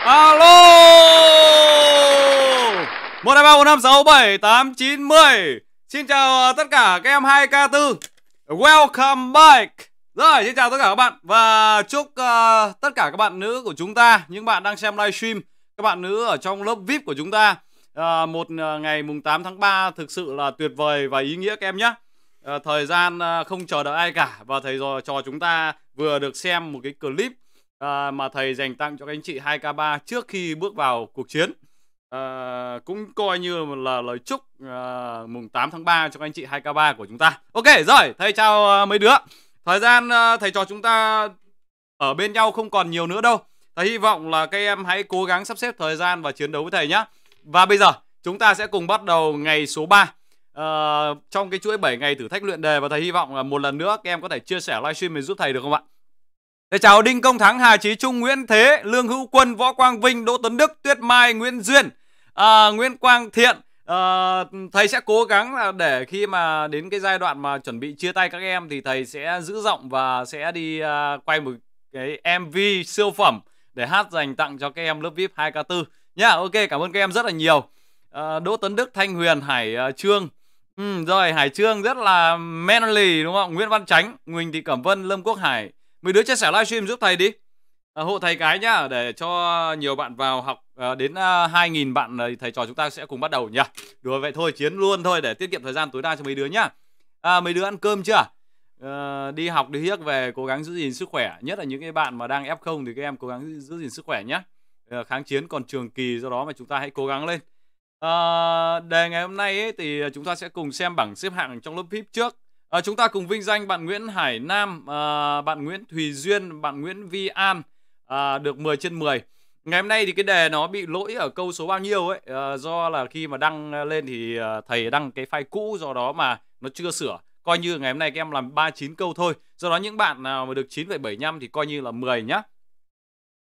alo một hai ba bốn năm sáu bảy tám chín mười xin chào à, tất cả các em 2 k 4 welcome back rồi xin chào tất cả các bạn và chúc uh, tất cả các bạn nữ của chúng ta những bạn đang xem livestream các bạn nữ ở trong lớp vip của chúng ta uh, một uh, ngày mùng 8 tháng 3 thực sự là tuyệt vời và ý nghĩa các em nhé À, thời gian à, không chờ đợi ai cả và thầy rồi trò chúng ta vừa được xem một cái clip à, mà thầy dành tặng cho các anh chị 2K3 trước khi bước vào cuộc chiến. À, cũng coi như là lời chúc à, mùng 8 tháng 3 cho các anh chị 2K3 của chúng ta. Ok, rồi, thầy chào à, mấy đứa. Thời gian à, thầy trò chúng ta ở bên nhau không còn nhiều nữa đâu. Thầy hy vọng là các em hãy cố gắng sắp xếp thời gian và chiến đấu với thầy nhé. Và bây giờ chúng ta sẽ cùng bắt đầu ngày số 3 uh, à, trong cái chuỗi 7 ngày thử thách luyện đề và thầy hy vọng là một lần nữa các em có thể chia sẻ livestream mình giúp thầy được không ạ? Để chào Đinh Công Thắng, Hà Chí Trung, Nguyễn Thế, Lương Hữu Quân, Võ Quang Vinh, Đỗ Tuấn Đức, Tuyết Mai, Nguyễn Duyên, à, Nguyễn Quang Thiện. À, thầy sẽ cố gắng là để khi mà đến cái giai đoạn mà chuẩn bị chia tay các em thì thầy sẽ giữ giọng và sẽ đi à, quay một cái MV siêu phẩm để hát dành tặng cho các em lớp VIP 2K4 nhá. ok, cảm ơn các em rất là nhiều. À, Đỗ Tấn Đức, Thanh Huyền, Hải uh, Trương. Ừ, rồi Hải Trương rất là manly đúng không? Nguyễn Văn Chánh, Nguyễn Thị Cẩm Vân, Lâm Quốc Hải, mấy đứa chia sẻ livestream giúp thầy đi à, hộ thầy cái nhá để cho nhiều bạn vào học à, đến à, nghìn bạn thì thầy trò chúng ta sẽ cùng bắt đầu nhá đùa vậy thôi chiến luôn thôi để tiết kiệm thời gian tối đa cho mấy đứa nhá à, mấy đứa ăn cơm chưa à, đi học đi hiếc về cố gắng giữ gìn sức khỏe nhất là những cái bạn mà đang f không thì các em cố gắng giữ gìn sức khỏe nhá. à, kháng chiến còn trường kỳ do đó mà chúng ta hãy cố gắng lên à, đề ngày hôm nay ấy, thì chúng ta sẽ cùng xem bảng xếp hạng trong lớp vip trước À, chúng ta cùng vinh danh bạn Nguyễn Hải Nam, à, bạn Nguyễn Thùy Duyên, bạn Nguyễn Vi An à, được 10 trên 10. Ngày hôm nay thì cái đề nó bị lỗi ở câu số bao nhiêu ấy, à, do là khi mà đăng lên thì à, thầy đăng cái file cũ do đó mà nó chưa sửa. Coi như ngày hôm nay các em làm 39 câu thôi. Do đó những bạn nào mà được 9,75 thì coi như là 10 nhá.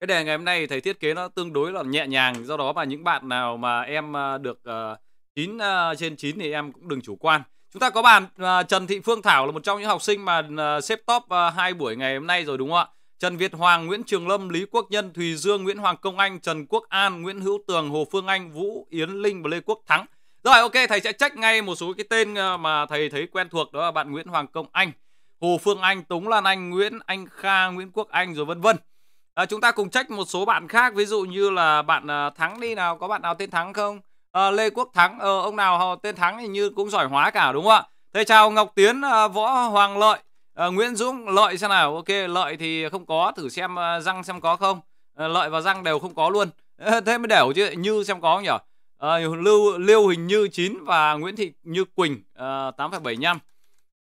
Cái đề ngày hôm nay thầy thiết kế nó tương đối là nhẹ nhàng, do đó mà những bạn nào mà em được uh, 9 uh, trên 9 thì em cũng đừng chủ quan. Chúng ta có bạn uh, Trần Thị Phương Thảo là một trong những học sinh mà uh, xếp top uh, hai buổi ngày hôm nay rồi đúng không ạ? Trần Việt Hoàng, Nguyễn Trường Lâm, Lý Quốc Nhân, Thùy Dương, Nguyễn Hoàng Công Anh, Trần Quốc An, Nguyễn Hữu Tường, Hồ Phương Anh, Vũ Yến Linh và Lê Quốc Thắng. Rồi ok, thầy sẽ check ngay một số cái tên mà thầy thấy quen thuộc đó là bạn Nguyễn Hoàng Công Anh, Hồ Phương Anh, Tống Lan Anh, Nguyễn Anh Kha, Nguyễn Quốc Anh rồi vân vân. À, chúng ta cùng trách một số bạn khác ví dụ như là bạn Thắng đi nào, có bạn nào tên Thắng không? à, Lê Quốc Thắng ờ, ông nào tên Thắng thì như cũng giỏi hóa cả đúng không ạ Thầy chào Ngọc Tiến à, Võ Hoàng Lợi à, Nguyễn Dũng Lợi xem nào ok Lợi thì không có thử xem răng xem có không à, Lợi và răng đều không có luôn à, thế mới đểu chứ Như xem có không nhỉ à, Lưu Liêu Hình Như 9 và Nguyễn Thị Như Quỳnh à, 8,75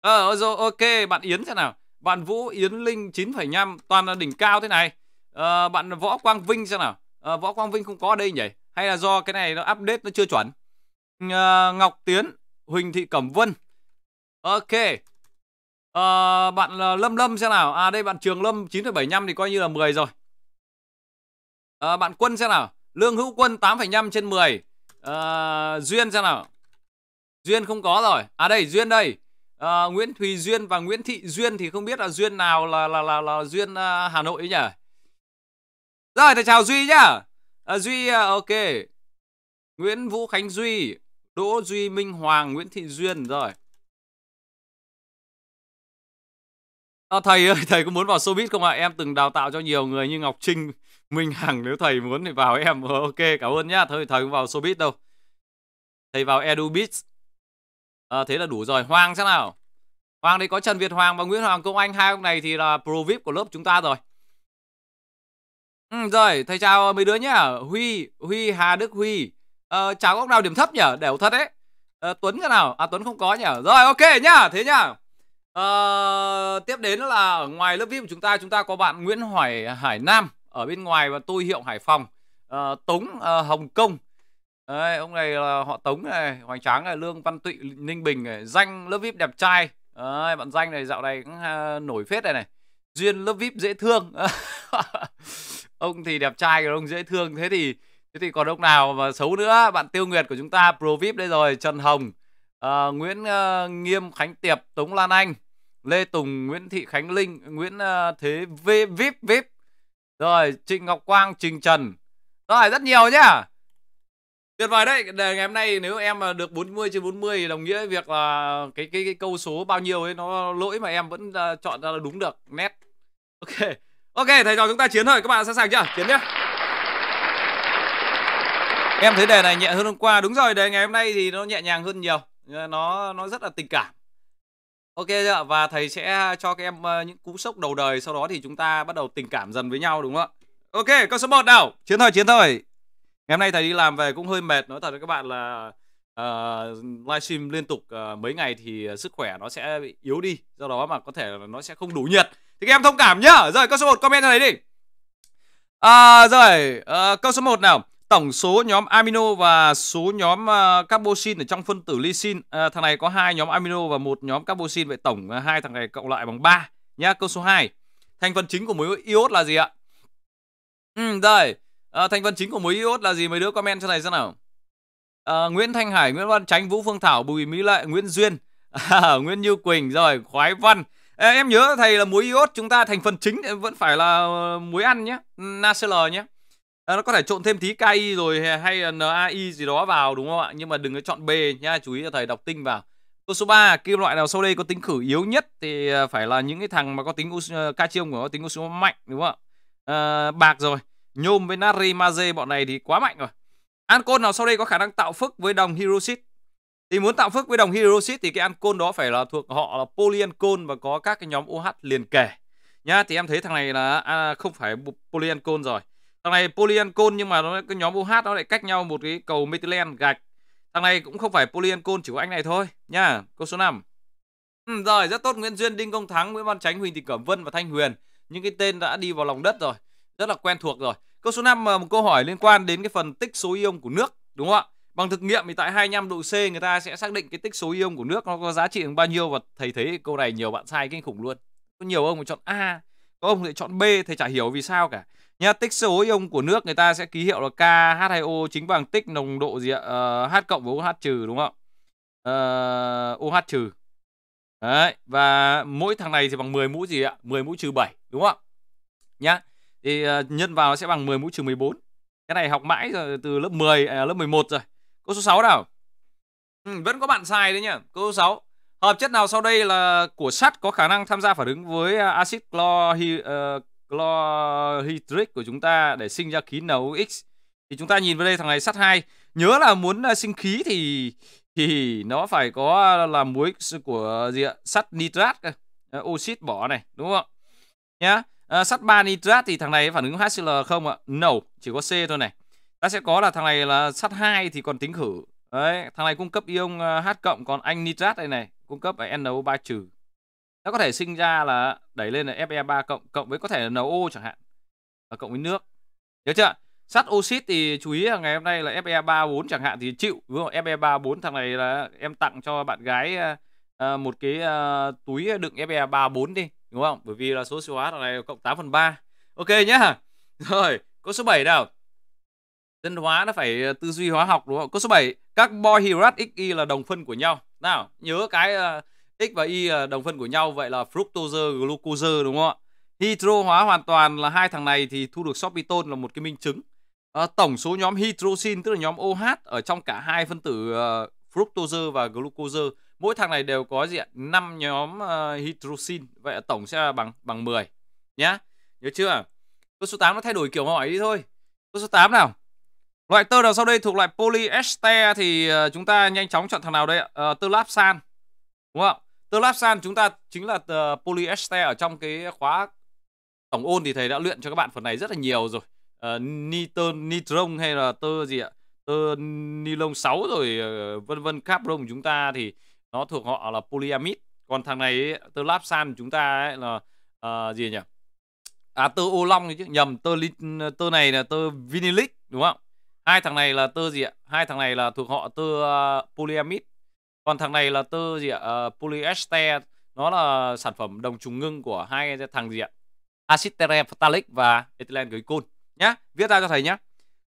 Ờ rồi ok bạn Yến xem nào Bạn Vũ Yến Linh 9,5 Toàn là đỉnh cao thế này à, Bạn Võ Quang Vinh xem nào à, Võ Quang Vinh không có đây nhỉ hay là do cái này nó update nó chưa chuẩn à, Ngọc Tiến Huỳnh Thị Cẩm Vân Ok à, bạn Lâm Lâm xem nào à đây bạn Trường Lâm 9,75 thì coi như là 10 rồi à, bạn Quân xem nào Lương Hữu Quân 8,5 trên 10 à, Duyên xem nào Duyên không có rồi à đây Duyên đây à, Nguyễn Thùy Duyên và Nguyễn Thị Duyên thì không biết là Duyên nào là là là, là Duyên uh, Hà Nội nhỉ rồi thì chào Duy nhá À, Duy à, ok. Nguyễn Vũ Khánh Duy, Đỗ Duy Minh Hoàng, Nguyễn Thị Duyên rồi. À, thầy ơi, thầy có muốn vào showbiz không ạ? À? Em từng đào tạo cho nhiều người như Ngọc Trinh, Minh Hằng. Nếu thầy muốn thì vào em. Ờ, ok, cảm ơn nhá. Thôi thầy không vào showbiz đâu. Thầy vào EduBiz. À, thế là đủ rồi. Hoàng sao nào? Hoàng thì có Trần Việt Hoàng và Nguyễn Hoàng Công Anh. Hai ông này thì là pro VIP của lớp chúng ta rồi. Ừ, rồi, thầy chào mấy đứa nhá. Huy, Huy, Hà Đức Huy. Ờ, chào góc nào điểm thấp nhở? Đều thật đấy. Ờ, Tuấn cái nào? À, Tuấn không có nhở. Rồi, ok nhá. Thế nhá. Ờ, tiếp đến là ở ngoài lớp VIP của chúng ta, chúng ta có bạn Nguyễn Hoài Hải Nam ở bên ngoài và tôi Hiệu Hải Phòng. Ờ, Tống ờ, Hồng Kông. Đấy, ông này là họ Tống này, hoàng Tráng này, Lương Văn Tụy, Ninh Bình này, danh lớp VIP đẹp trai. Đấy, bạn danh này dạo này cũng ờ, nổi phết này này. Duyên lớp VIP dễ thương. ông thì đẹp trai rồi ông dễ thương thế thì thế thì còn ông nào mà xấu nữa bạn tiêu nguyệt của chúng ta pro vip đây rồi trần hồng uh, nguyễn uh, nghiêm khánh tiệp tống lan anh lê tùng nguyễn thị khánh linh nguyễn uh, thế v vip vip rồi trịnh ngọc quang trình trần rồi rất nhiều nhá Tuyệt vời đấy, đề ngày hôm nay nếu em được 40 trên 40 thì đồng nghĩa việc là cái cái cái câu số bao nhiêu ấy nó lỗi mà em vẫn chọn ra là đúng được nét. Ok. Ok, thầy trò chúng ta chiến thôi, các bạn sẵn sàng chưa? Chiến nhé. Em thấy đề này nhẹ hơn hôm qua, đúng rồi, đề ngày hôm nay thì nó nhẹ nhàng hơn nhiều. Ờ, nó nó rất là tình cảm. Ok chưa? Và thầy sẽ cho các em ờ, những cú sốc đầu đời, sau đó thì chúng ta bắt đầu tình cảm dần với nhau đúng không ạ? Ok, câu số 1 nào. Chiến thôi, chiến thôi. Ngày hôm nay thầy đi làm về cũng hơi mệt, nói thật với các bạn là uh, livestream liên tục uh, mấy ngày thì sức khỏe nó sẽ bị yếu đi, do đó mà có thể là nó sẽ không đủ nhiệt thì các em thông cảm nhá rồi câu số 1 comment cho đấy đi à, rồi à, câu số 1 nào tổng số nhóm amino và số nhóm uh, ờ, carboxin ở trong phân tử lysine à, ờ, thằng này có hai nhóm amino và một nhóm carboxin vậy tổng hai thằng này cộng lại bằng 3 nhá câu số 2 thành phần chính của muối iốt là gì ạ ừ, rồi à, thành phần chính của muối iốt là gì mấy đứa comment cho này xem nào à, Nguyễn Thanh Hải, Nguyễn Văn Tránh, Vũ Phương Thảo, Bùi Mỹ Lệ, Nguyễn Duyên, à, Nguyễn Như Quỳnh, rồi Khoái Văn, em nhớ thầy là muối iốt chúng ta thành phần chính vẫn phải là ờ, muối ăn nhé NaCl nhé à, nó có thể trộn thêm tí KI rồi hay là NAI gì đó vào đúng không ạ nhưng mà đừng có chọn B nhá chú ý cho thầy đọc tinh vào Câu số 3, kim loại nào sau đây có tính khử yếu nhất thì ờ, phải là những cái thằng mà có tính calcium của nó tính oxy mạnh đúng không ạ? À, bạc rồi, nhôm với natri, magie bọn này thì quá mạnh rồi. Ancol nào sau đây có khả năng tạo phức với đồng hydroxit? thì muốn tạo phức với đồng hydroxit thì cái ancol đó phải là thuộc họ là polyancol và có các cái nhóm OH liền kề nhá thì em thấy thằng này là à, không phải polyancol rồi thằng này polyancol nhưng mà nó cái nhóm OH nó lại cách nhau một cái cầu methylen gạch thằng này cũng không phải polyancol chỉ có anh này thôi nhá câu số 5 ừ, rồi rất tốt Nguyễn Duyên Đinh Công Thắng Nguyễn Văn tránh Huỳnh Thị Cẩm Vân và Thanh Huyền những cái tên đã đi vào lòng đất rồi rất là quen thuộc rồi câu số 5 ờ, một câu hỏi liên quan đến cái phần tích số ion của nước đúng không ạ Bằng thực nghiệm thì tại 25 độ C người ta sẽ xác định cái tích số ion của nước nó có giá trị bằng bao nhiêu và thầy thấy câu này nhiều bạn sai kinh khủng luôn. Có nhiều ông chọn A, có ông lại chọn B, thầy chả hiểu vì sao cả. Nha, tích số ion của nước người ta sẽ ký hiệu là KH2O chính bằng tích nồng độ gì ạ? Uh, H cộng với OH trừ đúng không? Uh, OH trừ. Đấy, và mỗi thằng này thì bằng 10 mũ gì ạ? 10 mũ trừ 7 đúng không? Nhá. Thì uh, nhân vào sẽ bằng 10 mũ trừ 14. Cái này học mãi rồi từ lớp 10 à, lớp 11 rồi. Câu số 6 nào. Ừ, vẫn có bạn sai đấy nhỉ. Câu số 6. Hợp chất nào sau đây là của sắt có khả năng tham gia phản ứng với à, axit chlorhi, ờ, chlorhydric của chúng ta để sinh ra khí NOx. Thì chúng ta nhìn vào đây thằng này sắt 2. Nhớ là muốn à, sinh khí thì thì nó phải có à, là muối của gì ạ? Sắt nitrat, oxit bỏ này, đúng không ạ? Nhá. sắt 3 nitrat thì thằng này phản ứng HCl không ạ? No, chỉ có C thôi này ta sẽ có là thằng này là sắt 2 thì còn tính khử đấy thằng này cung cấp ion ờ, H cộng còn anh nitrat đây này cung cấp là NO3 trừ nó có thể sinh ra là đẩy lên là Fe3 cộng cộng với có thể là NO chẳng hạn và cộng với nước nhớ chưa sắt oxit thì chú ý là ngày hôm nay là Fe34 chẳng hạn thì chịu đúng không Fe34 thằng này là em tặng cho bạn gái ờ, ờ, một cái túi đựng Fe34 đi đúng không bởi vì là số siêu hóa thằng này cộng 8 phần 3 ok nhá rồi có số 7 nào dân hóa nó phải ờ, tư duy hóa học đúng không câu số 7 carbohydrate xy là đồng phân của nhau nào nhớ cái ờ, x và y là ờ, đồng phân của nhau vậy là fructose glucose đúng không ạ hydro hóa hoàn toàn là hai thằng này thì thu được sorbitol là một cái minh chứng à, tổng số nhóm hydroxin tức là nhóm OH ở trong cả hai phân tử uh, fructose và glucose mỗi thằng này đều có gì ạ 5 nhóm uh, hydroxin vậy là tổng sẽ là bằng bằng 10 nhá nhớ chưa câu số 8 nó thay đổi kiểu hỏi đi thôi câu số 8 nào Loại tơ đầu sau đây thuộc loại polyester thì ờ, chúng ta nhanh chóng chọn thằng nào đây ạ? À, tơ láp san. Đúng không? Tơ láp san chúng ta chính là polyester ở trong cái khóa tổng ôn thì thầy đã luyện cho các bạn phần này rất là nhiều rồi. À, nitơ nitron hay là tơ gì ạ? Tơ ni lông 6 rồi vân vân carbon chúng ta thì nó thuộc họ là polyamid. Còn thằng này tơ láp san chúng ta ấy là à, gì nhỉ? À tơ ô long chứ nhầm tơ tơ này là tơ vinylic đúng không? hai thằng này là tơ gì ạ hai thằng này là thuộc họ tơ uh, polyamide còn thằng này là tơ gì ạ uh, polyester nó là sản phẩm đồng trùng ngưng của hai thằng gì ạ acid terephthalic và ethylene glycol nhá viết ra cho thầy nhá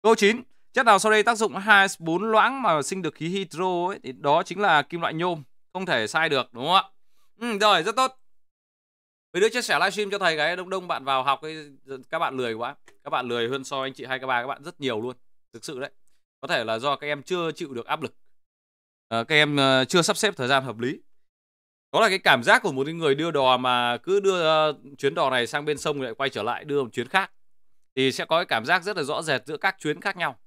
câu 9 chất nào sau đây tác dụng hai bốn loãng mà sinh được khí hydro ấy, thì đó chính là kim loại nhôm không thể sai được đúng không ạ ừ, rồi rất tốt mấy đứa chia sẻ livestream cho thầy cái đông đông bạn vào học ấy, các bạn lười quá các bạn lười hơn so anh chị hai các bà các bạn rất nhiều luôn thực sự đấy có thể là do các em chưa chịu được áp lực à, các em uh, chưa sắp xếp thời gian hợp lý đó là cái cảm giác của một người đưa đò mà cứ đưa uh, chuyến đò này sang bên sông lại quay trở lại đưa một chuyến khác thì sẽ có cái cảm giác rất là rõ rệt giữa các chuyến khác nhau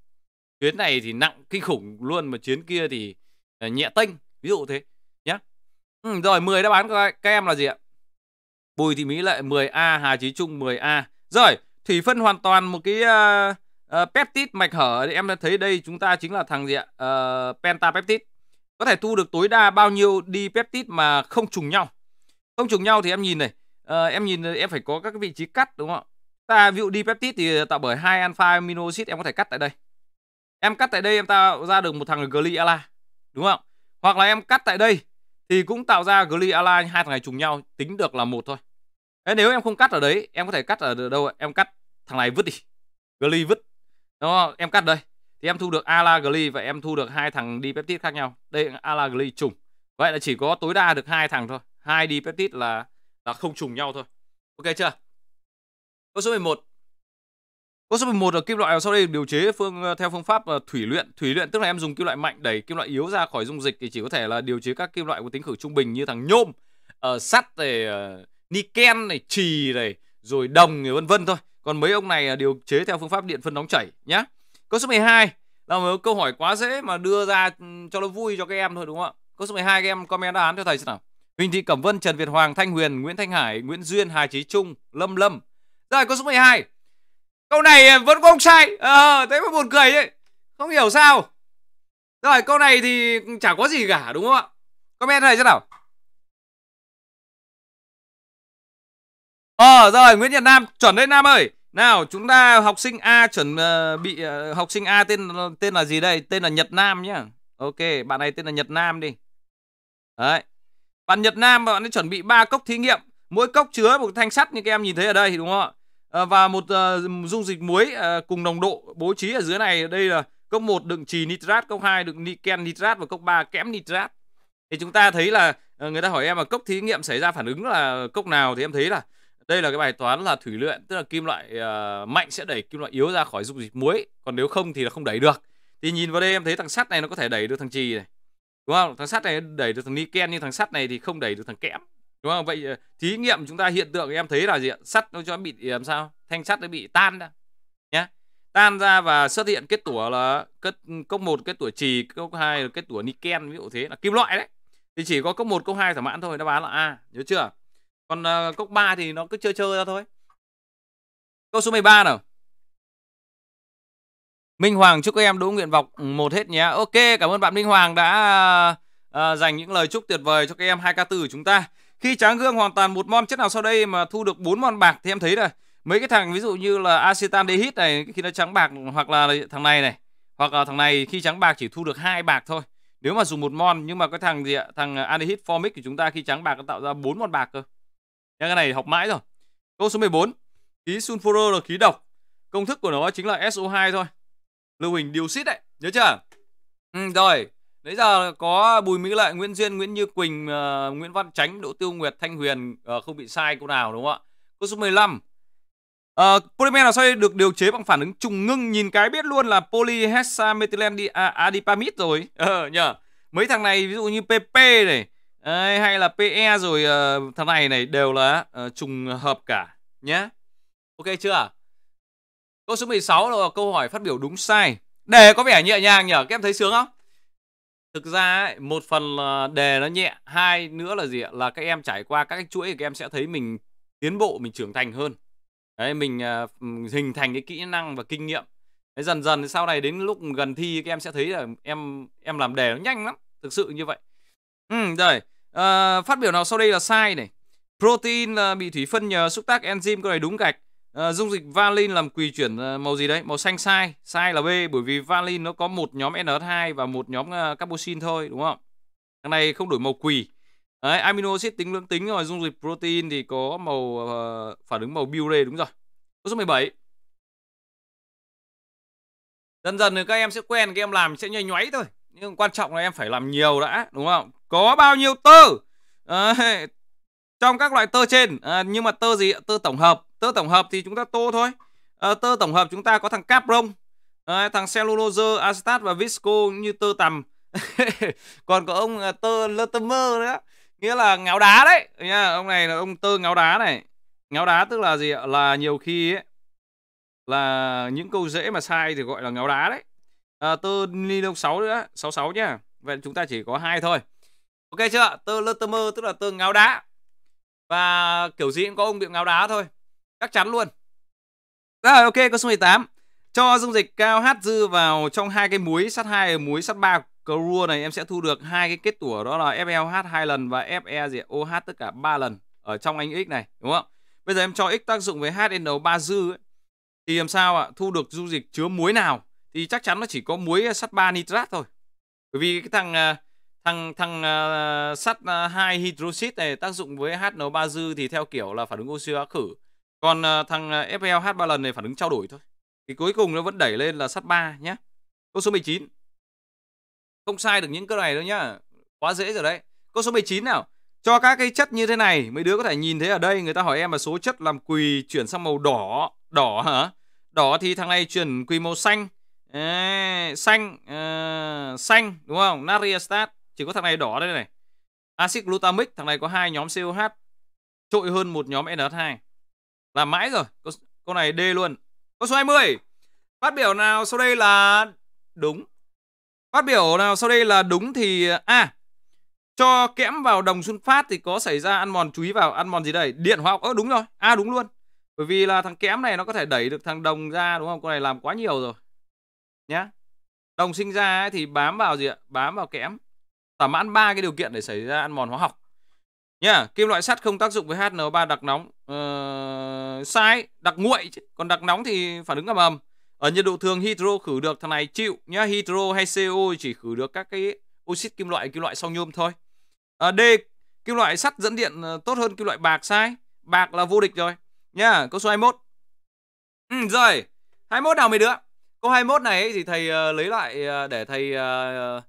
chuyến này thì nặng kinh khủng luôn mà chuyến kia thì uh, nhẹ tênh ví dụ thế nhé ừ, rồi 10 đáp án của các em là gì ạ Bùi Thị Mỹ Lệ 10A Hà Chí Trung 10A rồi Thủy phân hoàn toàn một cái uh, Uh, peptide mạch hở thì em đã thấy đây chúng ta chính là thằng gì ạ? Uh, pentapeptide. Có thể thu được tối đa bao nhiêu dipeptide mà không trùng nhau. Không trùng nhau thì em nhìn này, uh, em nhìn em phải có các vị trí cắt đúng không ạ? Ta ví dụ dipeptide thì tạo bởi hai alpha amino acid em có thể cắt tại đây. Em cắt tại đây em tạo ra được một thằng gliala đúng không? Hoặc là em cắt tại đây thì cũng tạo ra gliala hai thằng này trùng nhau tính được là một thôi. Thế nếu em không cắt ở đấy, em có thể cắt ở đâu? Em cắt thằng này vứt đi. Gli vứt đúng không em cắt đây thì em thu được alagli và em thu được hai thằng đi peptide khác nhau đây alagli trùng vậy là chỉ có tối đa được hai thằng thôi hai đi peptide là là không trùng nhau thôi ok chưa câu số 11 Câu số 11 là kim loại sau đây điều chế phương theo phương pháp ờ, thủy luyện. Thủy luyện tức là em dùng kim loại mạnh đẩy kim loại yếu ra khỏi dung dịch thì chỉ có thể là điều chế các kim loại có tính khử trung bình như thằng nhôm, uh, sắt này, uh, niken này, trì này, rồi đồng này vân vân thôi. Còn mấy ông này à, điều chế theo phương pháp điện phân nóng chảy nhé. Câu số 12 là một câu hỏi quá dễ mà đưa ra cho nó vui cho các em thôi đúng không ạ? Câu số 12 các em comment đáp án cho thầy xem nào. Huỳnh Thị Cẩm Vân, Trần Việt Hoàng, Thanh Huyền, Nguyễn Thanh Hải, Nguyễn Duyên, Hà Chí Trung, Lâm Lâm. Rồi câu số 12. Câu này à, vẫn có ông sai. Ờ, à, thế mới buồn cười chứ Không hiểu sao. Rồi câu này thì chả có gì cả đúng không ạ? Comment thầy xem nào. Ờ rồi Nguyễn Nhật Nam chuẩn đấy Nam ơi. Nào chúng ta học sinh A chuẩn uh, bị uh, học sinh A tên tên là gì đây? Tên là Nhật Nam nhá. Ok, bạn này tên là Nhật Nam đi. Đấy. Bạn Nhật Nam bạn ấy chuẩn bị ba cốc thí nghiệm, mỗi cốc chứa một thanh sắt như các em nhìn thấy ở đây đúng không ạ? Ờ, và một uh, dung dịch muối uh, cùng nồng độ bố trí ở dưới này đây là cốc 1 đựng trì nitrat, cốc 2 đựng niken nitrat và cốc 3 kẽm nitrat. Thì chúng ta thấy là người ta hỏi em là cốc thí nghiệm xảy ra phản ứng là cốc nào thì em thấy là đây là cái bài toán là thủy luyện tức là kim loại uh, mạnh sẽ đẩy kim loại yếu ra khỏi dung dịch muối còn nếu không thì là không đẩy được thì nhìn vào đây em thấy thằng sắt này nó có thể đẩy được thằng trì này đúng không thằng sắt này đẩy được thằng niken nhưng thằng sắt này thì không đẩy được thằng kẽm đúng không vậy ờ, thí nghiệm chúng ta hiện tượng em thấy là gì sắt nó cho bị làm sao thanh sắt nó bị tan ra nhé tan ra và xuất hiện kết tủa là kết cốc một kết tủa trì cốc hai kết tủa niken ví dụ thế là kim loại đấy thì chỉ có cốc một cốc hai thỏa mãn thôi đáp án là a nhớ chưa còn uh, cốc 3 thì nó cứ chơi chơi ra thôi. Câu số 13 nào. Minh Hoàng chúc các em đỗ nguyện vọng một hết nhé. Ok, cảm ơn bạn Minh Hoàng đã uh, dành những lời chúc tuyệt vời cho các em 2 ca từ của chúng ta. Khi Tráng Gương hoàn toàn một mon chất nào sau đây mà thu được 4 mon bạc thì em thấy rồi mấy cái thằng ví dụ như là acetan dehid này khi nó trắng bạc hoặc là thằng này này hoặc là thằng này khi trắng bạc chỉ thu được hai bạc thôi nếu mà dùng một mon nhưng mà cái thằng gì ạ thằng anhydride formic của chúng ta khi trắng bạc nó tạo ra bốn mon bạc cơ Nha, cái này học mãi rồi. Câu số 14. Khí sunfuro là khí độc. Công thức của nó chính là SO2 thôi. Lưu hình dioxit đấy, nhớ chưa? Ừ, rồi, nãy giờ có Bùi Mỹ Lợi, Nguyễn Duyên, Nguyễn Như Quỳnh, uh, Nguyễn Văn tránh Đỗ Tiêu Nguyệt, Thanh Huyền uh, không bị sai câu nào đúng không ạ? Câu số 15. Uh, ờ, polymer là sao được điều chế bằng phản ứng trùng ngưng nhìn cái biết luôn là polyhexamethylene à, adipamid rồi. Ờ uh, nhờ. Mấy thằng này ví dụ như PP này, Đấy, hay là PE rồi uh, thằng này này đều là uh, trùng hợp cả nhé. Ok chưa? Câu số 16 là câu hỏi phát biểu đúng sai. Đề có vẻ nhẹ nhàng nhở, các em thấy sướng không? Thực ra ấy, một phần là đề nó nhẹ, hai nữa là gì ạ? Là các em trải qua các cái chuỗi các em sẽ thấy mình tiến bộ, mình trưởng thành hơn. Đấy, mình uh, hình thành cái kỹ năng và kinh nghiệm. Đấy, dần dần sau này đến lúc gần thi các em sẽ thấy là em em làm đề nó nhanh lắm, thực sự như vậy. Ừ, rồi. À, ờ, phát biểu nào sau đây là sai này. Protein là ờ, bị thủy phân nhờ xúc tác enzyme câu này đúng gạch. À, dung dịch valin làm quỳ chuyển màu gì đấy? Màu xanh sai. Sai là B bởi vì valin nó có một nhóm NH2 và một nhóm carboxyl thôi đúng không? cái này không đổi màu quỳ. Đấy, amino acid tính lưỡng tính rồi dung dịch protein thì có màu uh, phản ứng màu biure đúng rồi. Câu số 17. Dần dần thì các em sẽ quen các em làm sẽ nhoáy nhoáy thôi. Nhưng quan trọng là em phải làm nhiều đã đúng không? có bao nhiêu tơ à, trong các loại tơ trên à, nhưng mà tơ gì tơ tổng hợp tơ tổng hợp thì chúng ta tô thôi à, tơ tổng hợp chúng ta có thằng capron à, thằng cellulose acetat và visco như tơ tằm còn có ông tơ latimer nữa nghĩa là ngáo đá đấy nha ông này là ông tơ ngáo đá này ngáo đá tức là gì ạ là nhiều khi ấy là những câu dễ mà sai thì gọi là ngáo đá đấy à, tơ ni lông 6 nữa 66 nhá vậy chúng ta chỉ có hai thôi ok chưa tơ lơ tơ mơ tức là tơ ngáo đá và kiểu gì cũng có ông bị ngáo đá thôi chắc chắn luôn rồi ok câu số 18 cho dung dịch cao hát dư vào trong hai cái muối sắt 2 và muối sắt 3 clorua này em sẽ thu được hai cái kết tủa đó là FeOH hai lần và Fe gì OH tất cả ba lần ở trong anh X này đúng không? Bây giờ em cho X tác dụng với HNO3 dư ấy, thì làm sao ạ? Thu được dung dịch chứa muối nào thì chắc chắn nó chỉ có muối sắt 3 nitrat thôi. Bởi vì cái thằng à, thằng thằng uh, sắt uh, ờ, 2 hydroxit này tác dụng với HNO3 dư thì theo kiểu là phản ứng oxy hóa khử. Còn uh, thằng FeOH 3 lần này phản ứng trao đổi thôi. Thì cuối cùng nó vẫn đẩy lên là sắt 3 nhé. Câu số 19. Không sai được những câu này đâu nhá. Quá dễ rồi đấy. Câu số 19 nào. Cho các cái chất như thế này, mấy đứa có thể nhìn thấy ở đây người ta hỏi em là số chất làm quỳ chuyển sang màu đỏ. Đỏ hả? Đỏ thì thằng này chuyển quỳ màu xanh. Đấy, xanh, uh, xanh đúng không? Nariastat chỉ có thằng này đỏ đây này. Acid glutamic, thằng này có hai nhóm COH trội hơn một nhóm NH2. Làm mãi rồi. Câu, câu này D luôn. Câu số 20. Phát biểu nào sau đây là đúng? Phát biểu nào sau đây là đúng thì a à, cho kẽm vào đồng xuân phát thì có xảy ra ăn mòn chú ý vào ăn mòn gì đây? Điện hóa học. Ơ đúng rồi. A à, đúng luôn. Bởi vì là thằng kẽm này nó có thể đẩy được thằng đồng ra đúng không? Con này làm quá nhiều rồi. Nhá. Đồng sinh ra ấy, thì bám vào gì ạ? Bám vào kẽm thỏa mãn ba cái điều kiện để xảy ra ăn mòn hóa học nhá kim loại sắt không tác dụng với HNO3 đặc nóng ờ, sai đặc nguội còn đặc nóng thì phản ứng ầm ầm ở nhiệt độ thường hydro khử được thằng này chịu nhá hydro hay CO chỉ khử được các cái oxit kim loại kim loại sau nhôm thôi à, D kim loại sắt dẫn điện ờ, tốt hơn kim loại bạc sai bạc là vô địch rồi nhá câu số 21 ừ, rồi 21 nào mấy đứa câu 21 này thì thầy uh, lấy lại uh, để thầy uh,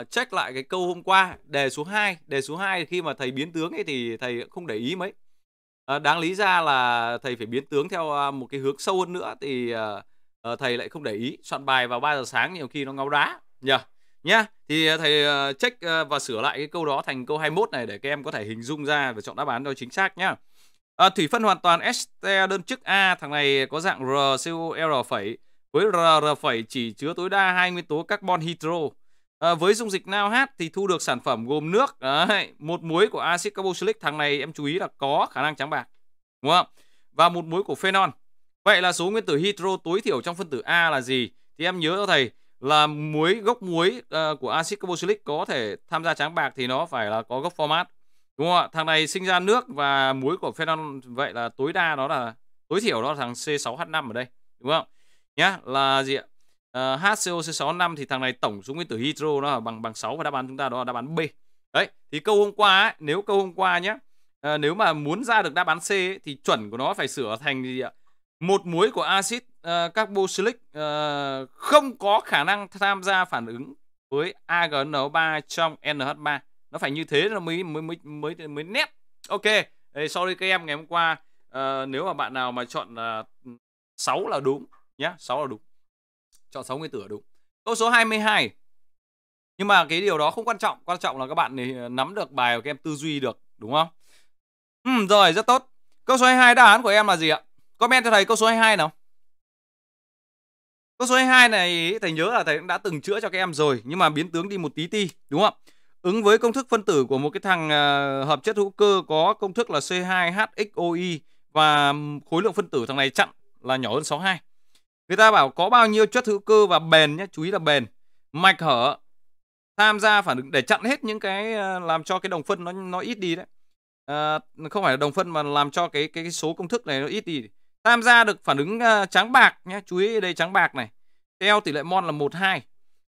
uh, check lại cái câu hôm qua đề số 2 đề số 2 khi mà thầy biến tướng ấy thì thầy không để ý mấy uh, đáng lý ra là thầy phải biến tướng theo à, một cái hướng sâu hơn nữa thì uh, uh, thầy lại không để ý soạn bài vào 3 giờ sáng nhiều khi nó ngáo đá nhờ yeah. nhá yeah. thì à, thầy uh, check uh, và sửa lại cái câu đó thành câu 21 này để các em có thể hình dung ra và chọn đáp án cho chính xác nhá À, thủy phân hoàn toàn ester đơn chức A thằng này có dạng RCOR phẩy với RR phẩy chỉ chứa tối đa hai nguyên tố carbon hydro À, với dung dịch nao thì thu được sản phẩm gồm nước, đấy, một muối của axit carboxylic thằng này em chú ý là có khả năng trắng bạc. Đúng không? Và một muối của phenol. Vậy là số nguyên tử hydro tối thiểu trong phân tử A là gì? Thì em nhớ cho thầy là muối gốc muối uh, của axit carboxylic có thể tham gia trắng bạc thì nó phải là có gốc format. Đúng không ạ? Thằng này sinh ra nước và muối của phenol vậy là tối đa đó là tối thiểu đó là thằng C6H5 ở đây, đúng không? Nhá, là gì ạ? uh, ờ, HCOC65 thì thằng này tổng số nguyên tử hydro nó bằng bằng 6 và đáp án chúng ta đó là đáp án B. Đấy, thì câu hôm qua ấy, nếu câu hôm qua nhé, uh, ờ, nếu mà muốn ra được đáp án C ấy, thì chuẩn của nó phải sửa thành gì ạ? Một muối của axit uh, carboxylic uh, không có khả năng tham gia phản ứng với AgNO3 trong NH3. Nó phải như thế là mới mới mới mới mới nét. Ok. sorry các em ngày hôm qua uh, nếu mà bạn nào mà chọn ừ, uh, 6 là đúng nhá, 6 là đúng. Chọn 6 nguyên tử đúng. Câu số 22. Nhưng mà cái điều đó không quan trọng, quan trọng là các bạn này ờ, nắm được bài của các em tư duy được, đúng không? Ừ, rồi, rất tốt. Câu số 22 đáp án của em là gì ạ? Comment cho thầy câu số 22 nào. Câu số 22 này thầy nhớ là thầy cũng đã từng chữa cho các em rồi, nhưng mà biến tướng đi một tí ti, đúng không Ứng với công thức phân tử của một cái thằng uh, hợp chất hữu cơ có công thức là C2HXOI và khối lượng phân tử thằng này chặn là nhỏ hơn 62 người ta bảo có bao nhiêu chất hữu cơ và bền nhé chú ý là bền mạch hở tham gia phản ứng để chặn hết những cái ờ, làm cho cái đồng phân nó nó ít đi đấy à, không phải là đồng phân mà làm cho cái cái, cái số công thức này nó ít đi tham gia được phản ứng uh, trắng bạc nhé chú ý đây trắng bạc này theo tỷ lệ mol là một hai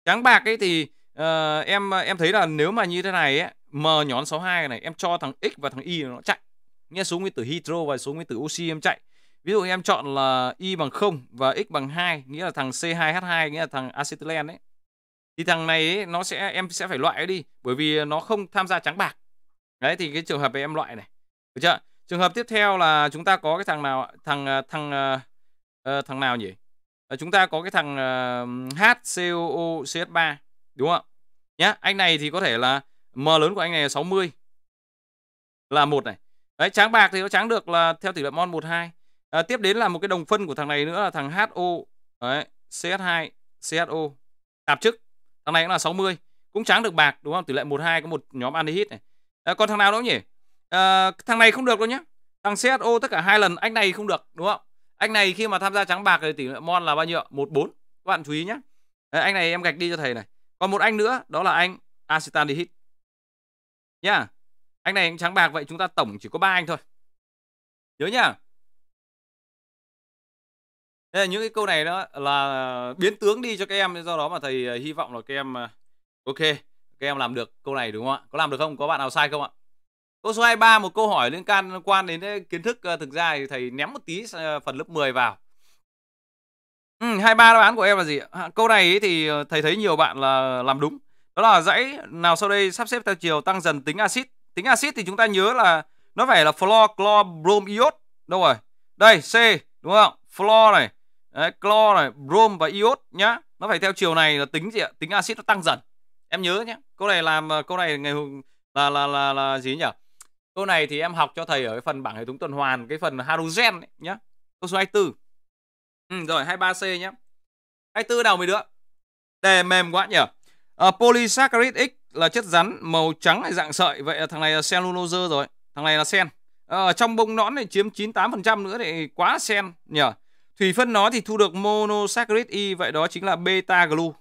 trắng bạc ấy thì uh, em em thấy là nếu mà như thế này ấy, m nhón 62 này em cho thằng x và thằng y nó chạy nghe số nguyên tử hydro và số nguyên tử oxy em chạy Ví dụ em chọn là y bằng 0 và x bằng 2, nghĩa là thằng C2H2 nghĩa là thằng acetylen đấy. Thì thằng này ấy, nó sẽ em sẽ phải loại đi bởi vì nó không tham gia trắng bạc. Đấy thì cái trường hợp em loại này. Được chưa? Trường hợp tiếp theo là chúng ta có cái thằng nào thằng à, thằng uh, thằng nào nhỉ? Uh, chúng ta có cái thằng uh, HCOO 3 đúng không Nhá, anh này thì có thể là M lớn của anh này là 60 là một này. Đấy, tráng bạc thì nó tráng được là theo tỷ lệ mon mol 12 à, tiếp đến là một cái đồng phân của thằng này nữa là thằng HO CH2 CHO tạp chức thằng này cũng là 60 cũng trắng được bạc đúng không tỷ lệ 12 có một nhóm anhydride này à, còn thằng nào nữa nhỉ à, thằng này không được đâu nhé thằng CHO tất cả hai lần anh này không được đúng không anh này khi mà tham gia trắng bạc thì tỷ lệ mon là bao nhiêu 14 các bạn chú ý nhé Đấy, anh này em gạch đi cho thầy này còn một anh nữa đó là anh asitan acetaldehyde nhá yeah. anh này anh trắng bạc vậy chúng ta tổng chỉ có ba anh thôi nhớ nhá Thế là những cái câu này đó là biến tướng đi cho các em do đó mà thầy ờ, hy vọng là các em ờ, ok các em làm được câu này đúng không ạ có làm được không có bạn nào sai không ạ câu số 23 một câu hỏi liên can quan đến kiến thức ờ, thực ra thì thầy ném một tí phần lớp 10 vào ừ, 23 đáp án của em là gì câu này thì thầy thấy nhiều bạn là làm đúng đó là dãy nào sau đây sắp xếp theo chiều tăng dần tính axit tính axit thì chúng ta nhớ là nó phải là fluor chlor brom iốt đâu rồi đây C đúng không fluor này Đấy, clo này, brom và iốt nhá. Nó phải theo chiều này là tính gì ạ? Tính axit nó tăng dần. Em nhớ nhé, Câu này làm ờ, câu này ngày là là là là gì nhỉ? Câu này thì em học cho thầy ở cái phần bảng hệ thống tuần hoàn, cái phần halogen ấy, nhá. Câu số 24. Ừ, rồi 23C nhá. 24 nào mới đứa? Đề mềm quá nhỉ. À, polysaccharide X là chất rắn màu trắng hay dạng sợi, vậy là thằng này là cellulose rồi. Thằng này là sen. À, trong bông nõn này chiếm 98% nữa thì quá sen nhỉ. Thủy phân nó thì thu được monosaccharide Y, vậy đó chính là beta glu.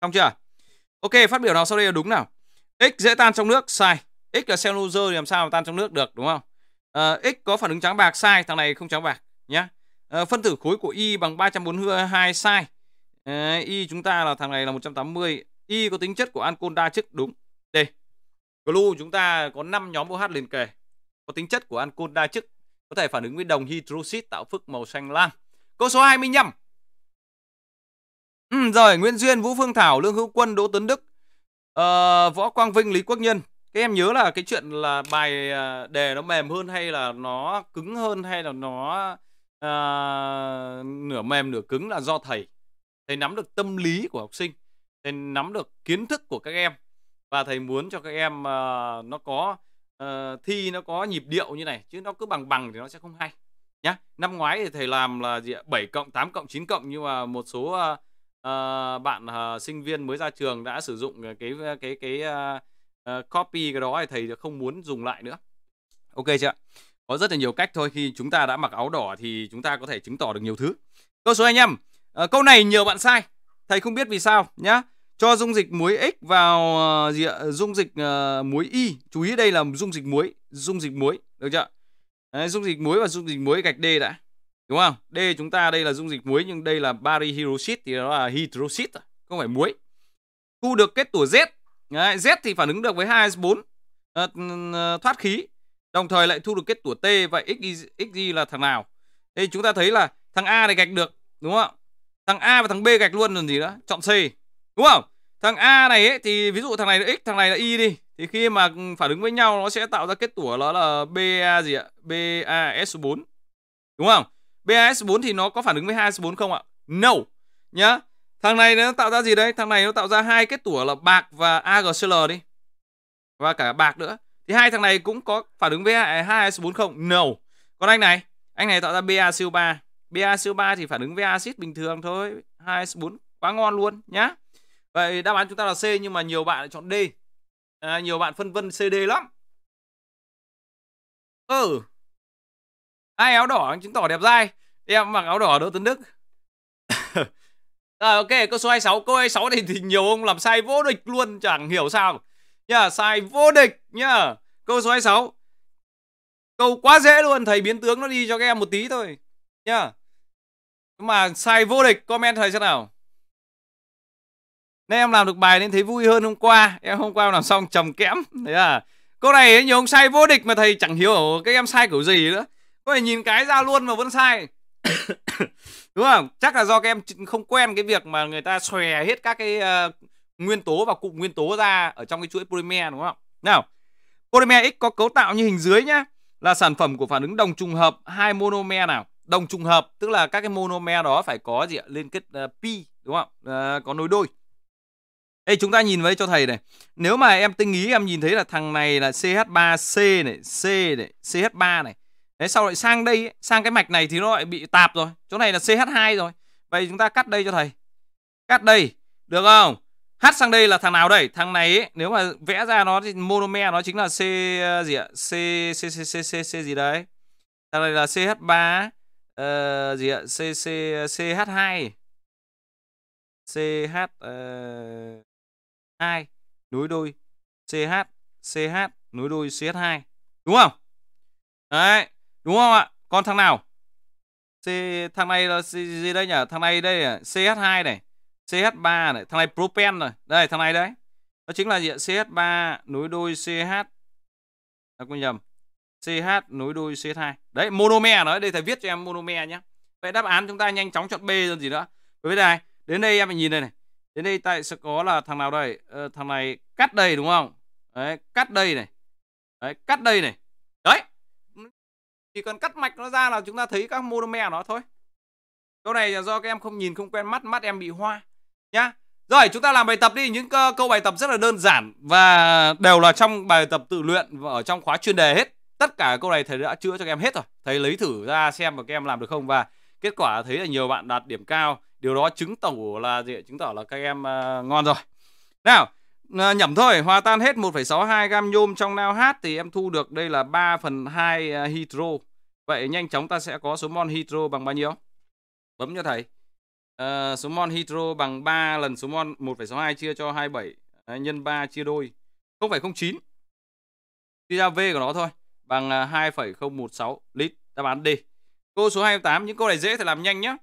Xong chưa? Ok, phát biểu nào sau đây là đúng nào? X dễ tan trong nước, sai. X là cellulose thì làm sao mà tan trong nước được đúng không? Uh, X có phản ứng trắng bạc, sai, thằng này không trắng bạc nhá. Uh, phân tử khối của Y bằng 342 sai. Uh, y chúng ta là thằng này là 180. Y có tính chất của ancol đa chức đúng. Đây. Glu chúng ta có 5 nhóm OH liền kề. Có tính chất của ancol đa chức, có thể phản ứng với đồng hydroxit tạo phức màu xanh lam. Câu số 25. Ừ, rồi, Nguyễn Duyên, Vũ Phương Thảo, Lương Hữu Quân, Đỗ Tuấn Đức, uh, Võ Quang Vinh, Lý Quốc Nhân. Các em nhớ là cái chuyện là bài ờ, đề nó mềm hơn hay là nó cứng hơn hay là nó uh, nửa mềm nửa cứng là do thầy. Thầy nắm được tâm lý của học sinh, thầy nắm được kiến thức của các em và thầy muốn cho các em uh, nó có uh, thi nó có nhịp điệu như này chứ nó cứ bằng bằng thì nó sẽ không hay nhá. Năm ngoái thì thầy làm là gì ạ? 7 cộng 8 cộng 9 cộng nhưng mà một số uh, uh, bạn uh, sinh viên mới ra trường đã sử dụng cái cái cái uh, uh, copy cái đó thì thầy không muốn dùng lại nữa. Ok chưa Có rất là nhiều cách thôi khi chúng ta đã mặc áo đỏ thì chúng ta có thể chứng tỏ được nhiều thứ. Câu số 25. Uh, câu này nhiều bạn sai. Thầy không biết vì sao nhá cho dung dịch muối X vào uh, gì ạ? dung dịch uh, muối Y. Chú ý đây là dung dịch muối, dung dịch muối, được chưa? Đấy, dung dịch muối và dung dịch muối gạch D đã. Đúng không? D chúng ta đây là dung dịch muối nhưng đây là bari hydroxit thì nó là hydroxit à, không phải muối. Thu được kết tủa Z. Đấy, Z thì phản ứng được với 2S4 uh, ờ, ừ, ừ, thoát khí. Đồng thời lại thu được kết tủa T và XY, XY là thằng nào? Đây chúng ta thấy là thằng A này gạch được, đúng không? Thằng A và thằng B gạch luôn rồi gì đó Chọn C. Đúng không? Thằng A này ấy, thì ví dụ thằng này là X, thằng này là Y đi thì khi mà phản ứng với nhau nó sẽ tạo ra kết tủa đó là BA gì ạ? BAS4. Đúng không? BAS4 thì nó có phản ứng với 2S4 không ạ? No. Nhá. Thằng này nó tạo ra gì đấy? Thằng này nó tạo ra hai kết tủa là bạc và AgCl đi. Và cả bạc nữa. Thì hai thằng này cũng có phản ứng với 2S4 không? No. Còn anh này, anh này tạo ra BaCO3. BaCO3 thì phản ứng với axit bình thường thôi. 2S4 quá ngon luôn nhá. Vậy đáp án chúng ta là C nhưng mà nhiều bạn lại chọn D à, nhiều bạn phân vân CD lắm ừ ai áo đỏ chứng tỏ đẹp dai em mặc áo đỏ đỡ tấn đức Rồi ok, câu số 26, câu 26 này thì nhiều ông làm sai vô địch luôn, chẳng hiểu sao. Nhá, sai vô địch nhá. Câu số 26. Câu quá dễ luôn, thầy biến tướng nó đi cho các em một tí thôi. Nhá. Mà sai vô địch, comment thầy xem nào. Nên em làm được bài nên thấy vui hơn hôm qua Em hôm qua làm xong trầm kẽm Thế à Câu này ấy, nhiều ông sai vô địch mà thầy chẳng hiểu cái em sai kiểu gì nữa Có thể nhìn cái ra luôn mà vẫn sai Đúng không? Chắc là do các em không quen cái việc mà người ta xòe hết các cái uh, nguyên tố và cụm nguyên tố ra ở trong cái chuỗi polymer đúng không? Nào, polymer X có cấu tạo như hình dưới nhá là sản phẩm của phản ứng đồng trùng hợp hai monomer nào đồng trùng hợp tức là các cái monomer đó phải có gì ạ liên kết uh, pi đúng không uh, có nối đôi Ê, chúng ta nhìn với cho thầy này. Nếu mà em tinh ý em nhìn thấy là thằng này là CH3C này, C này, CH3 này. Đấy, sau lại sang đây, sang cái mạch này thì nó lại bị tạp rồi. Chỗ này là CH2 rồi. Vậy chúng ta cắt đây cho thầy. Cắt đây, được không? H sang đây là thằng nào đây? Thằng này ấy, nếu mà vẽ ra nó thì monomer nó chính là C ờ, gì ạ? C C C C C, C gì đấy? Thằng này là CH3 uh, ờ, gì ạ? C C CH2. CH uh, ờ, 2 nối đôi CH CH nối đôi CH2 đúng không? Đấy, đúng không ạ? Con thằng nào? C thằng này là gì đây nhỉ? Thằng này đây là CH2 này, CH3 này, thằng này propen rồi. Đây thằng này đấy. Đó chính là gì CH3 nối đôi CH À, quên nhầm. CH nối đôi CH2. Đấy, monomer à nói đây thầy viết cho em monomer nhé. Vậy đáp án chúng ta nhanh chóng chọn B rồi gì nữa. Bởi vì này, đến đây em phải nhìn đây này. Đến đây tại sẽ có là thằng nào đây? Ờ, thằng này cắt đây đúng không? Đấy, cắt đây này. Đấy, cắt đây này. Đấy. Chỉ cần cắt mạch nó ra là chúng ta thấy các monomer của nó thôi. Câu này là do các em không nhìn không quen mắt, mắt em bị hoa nhá. Rồi, chúng ta làm bài tập đi, những câu bài tập rất là đơn giản và đều là trong bài tập tự luyện và ở trong khóa chuyên đề hết. Tất cả câu này thầy đã chữa cho các em hết rồi. Thầy lấy thử ra xem mà các em làm được không và kết quả thấy là nhiều bạn đạt điểm cao điều đó chứng tỏ là gì chứng tỏ là các em uh, ngon rồi nào ờ, nhẩm thôi hòa tan hết 1,62 gam nhôm trong nao hát thì em thu được đây là 3 phần 2 uh, ờ, hydro vậy nhanh chóng ta sẽ có số mol hydro bằng bao nhiêu bấm cho thầy uh, số mol hydro bằng 3 lần số mol 1,62 chia cho 27 uh, nhân 3 chia đôi 0,09 chia ra V của nó thôi bằng 2,016 lít đáp án D câu số 28 những câu này dễ thì làm nhanh nhé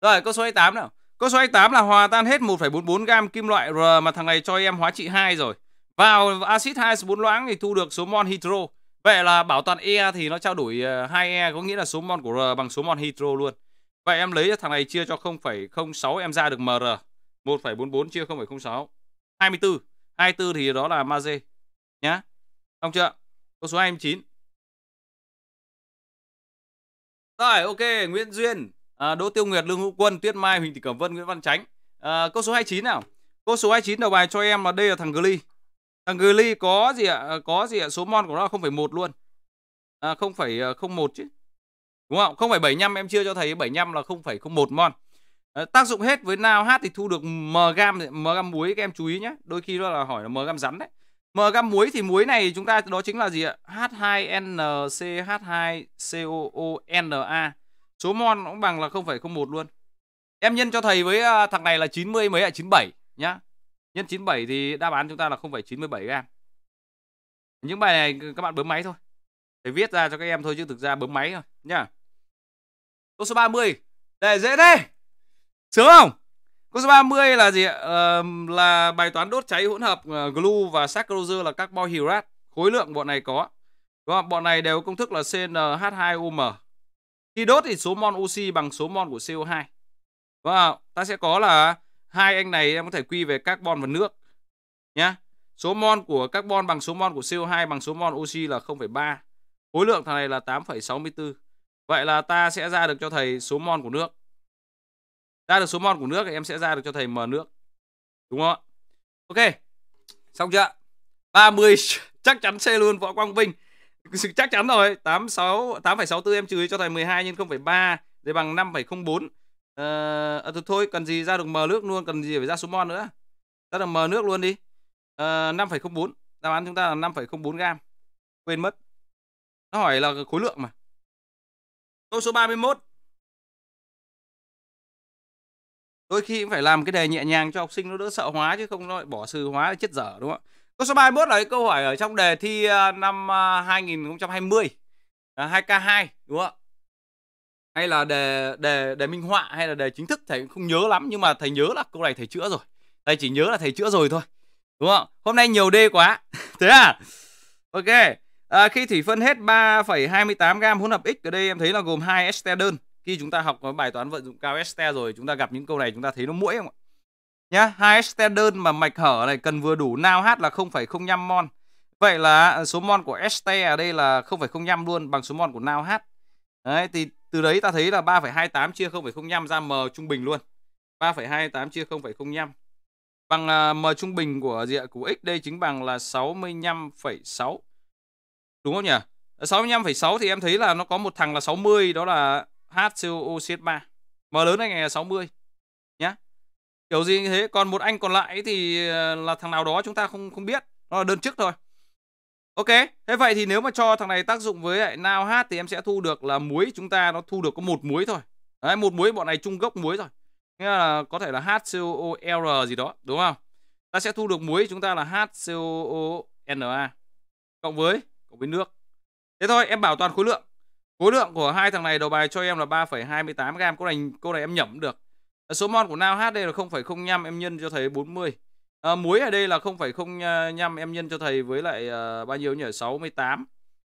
rồi câu số 28 nào. Câu số 28 là hòa tan hết 1,44 gam kim loại R mà thằng này cho em hóa trị 2 rồi. Vào axit 2S4 loãng thì thu được số mol hydro. Vậy là bảo toàn E thì nó trao đổi 2E ờ, có nghĩa là số mol của R bằng số mol hydro luôn. Vậy em lấy thằng này chia cho 0,06 em ra được MR. 1,44 chia 0,06. 24. 24 thì đó là magie nhá. Xong chưa? Câu số 29. Rồi ok, Nguyễn Duyên à, Đỗ Tiêu Nguyệt, Lương Hữu Quân, Tuyết Mai, Huỳnh Thị Cẩm Vân, Nguyễn Văn Chánh. À, câu số 29 nào. Câu số 29 đầu bài cho em là đây là thằng Gly. Thằng Gly có gì ạ? À, có gì ạ? Số mon của nó là 0,1 luôn. À, 0,01 chứ. Đúng không? 0,75 em chưa cho thầy 75 là 0,01 mon. À, tác dụng hết với nào hát thì thu được m gam m gam muối các em chú ý nhé. Đôi khi nó là hỏi là m gam rắn đấy. M gam muối thì muối này chúng ta đó chính là gì ạ? H2NCH2COONa Số mon cũng bằng là 0,01 luôn. Em nhân cho thầy với à, thằng này là 90 mấy à 97 nhá. Nhân 97 thì đáp án chúng ta là 0,97 các em. Những bài này các bạn bấm máy thôi. Thầy viết ra cho các em thôi chứ thực ra bấm máy thôi nhá. Câu số 30. Để dễ thế. Sướng không? Câu số 30 là gì ạ? Ờ, là bài toán đốt cháy hỗn hợp ờ, glue và saccharose là carbon hydrate. Khối lượng bọn này có. Đúng không? Bọn này đều công thức là CnH2OM. Khi đốt thì số mol oxy bằng số mol của CO2. Và vâng ta sẽ có là hai anh này em có thể quy về carbon và nước nhá. Số mol của carbon bằng số mol của CO2 bằng số mol oxy là 0,3. Khối lượng thằng này là 8,64. Vậy là ta sẽ ra được cho thầy số mol của nước. Ra được số mol của nước thì em sẽ ra được cho thầy m nước. Đúng không ạ? Ok. Xong chưa? 30 chắc chắn C luôn Võ Quang Vinh chắc chắn rồi 86 8,64 em trừ cho thầy 12 nhân 0,3 để bằng 5,04 ờ à, thôi cần gì ra được m nước luôn cần gì phải ra số mol nữa ra được m nước luôn đi à, ờ, 5,04 đáp án chúng ta là 5,04 gam quên mất nó hỏi là khối lượng mà câu số 31 đôi khi cũng phải làm cái đề nhẹ nhàng cho học sinh nó đỡ sợ hóa chứ không nó lại bỏ sừ hóa chết dở đúng không ạ Câu số 31 là cái câu hỏi ở trong đề thi ờ, năm 2020 à, 2K2 đúng không ạ? Hay là đề đề đề minh họa hay là đề chính thức thầy không nhớ lắm nhưng mà thầy nhớ là câu này thầy chữa rồi. Thầy chỉ nhớ là thầy chữa rồi thôi. Đúng không? Hôm nay nhiều D quá. Thế à? Ok. À, khi thủy phân hết 3,28 gam hỗn hợp x ở đây em thấy là gồm hai este đơn. Khi chúng ta học bài toán vận dụng cao este rồi, chúng ta gặp những câu này chúng ta thấy nó mũi không ạ? nhá hai đơn mà mạch hở này cần vừa đủ nao hát là 0,05 mon vậy là à, số mon của ST ở đây là 0,05 luôn bằng số mon của nao hát đấy thì từ đấy ta thấy là 3,28 chia 0,05 ra m trung bình luôn 3,28 chia 0,05 bằng à, m trung bình của gì của x đây chính bằng là 65,6 đúng không nhỉ 65,6 thì em thấy là nó có một thằng là 60 đó là HCOCH3 m lớn này ngày là 60 nhá kiểu gì như thế còn một anh còn lại thì ờ, là thằng nào đó chúng ta không không biết nó là đơn chức thôi ok thế vậy thì nếu mà cho thằng này tác dụng với lại nào hát thì em sẽ thu được là muối chúng ta nó thu được có một muối thôi đấy một muối bọn này chung gốc muối rồi nghĩa là có thể là HCOOL gì đó đúng không ta sẽ thu được muối chúng ta là HCOONA cộng với cộng với nước thế thôi em bảo toàn khối lượng khối lượng của hai thằng này đầu bài cho em là 3,28 gram cô này cô này em nhẩm được Ờ, số mol của Nao HD là 0,05 em nhân cho thầy 40. À, muối ở đây là 0,05 ờ, em nhân cho thầy với lại à, bao nhiêu nhỉ? 68.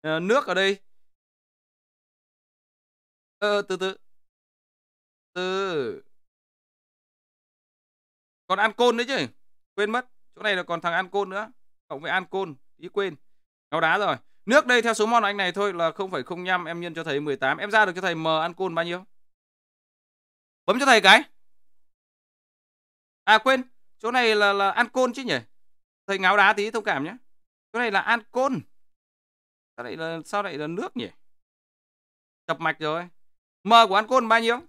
À, nước ở đây. Ờ, từ từ. Từ. Còn ancol đấy chứ. Quên mất. Chỗ này là còn thằng ancol nữa. Cộng với ancol, ý quên. Ngáo đá rồi. Nước đây theo số mol anh này thôi là 0,05 em nhân cho thầy 18. Em ra được cho thầy M ancol bao nhiêu? Bấm cho thầy cái. À quên, chỗ này là là côn chứ nhỉ? Thầy ngáo đá tí thông cảm nhé. Chỗ này là Ancon. Sao lại là sao lại là nước nhỉ? Chập mạch rồi. M của côn bao nhiêu?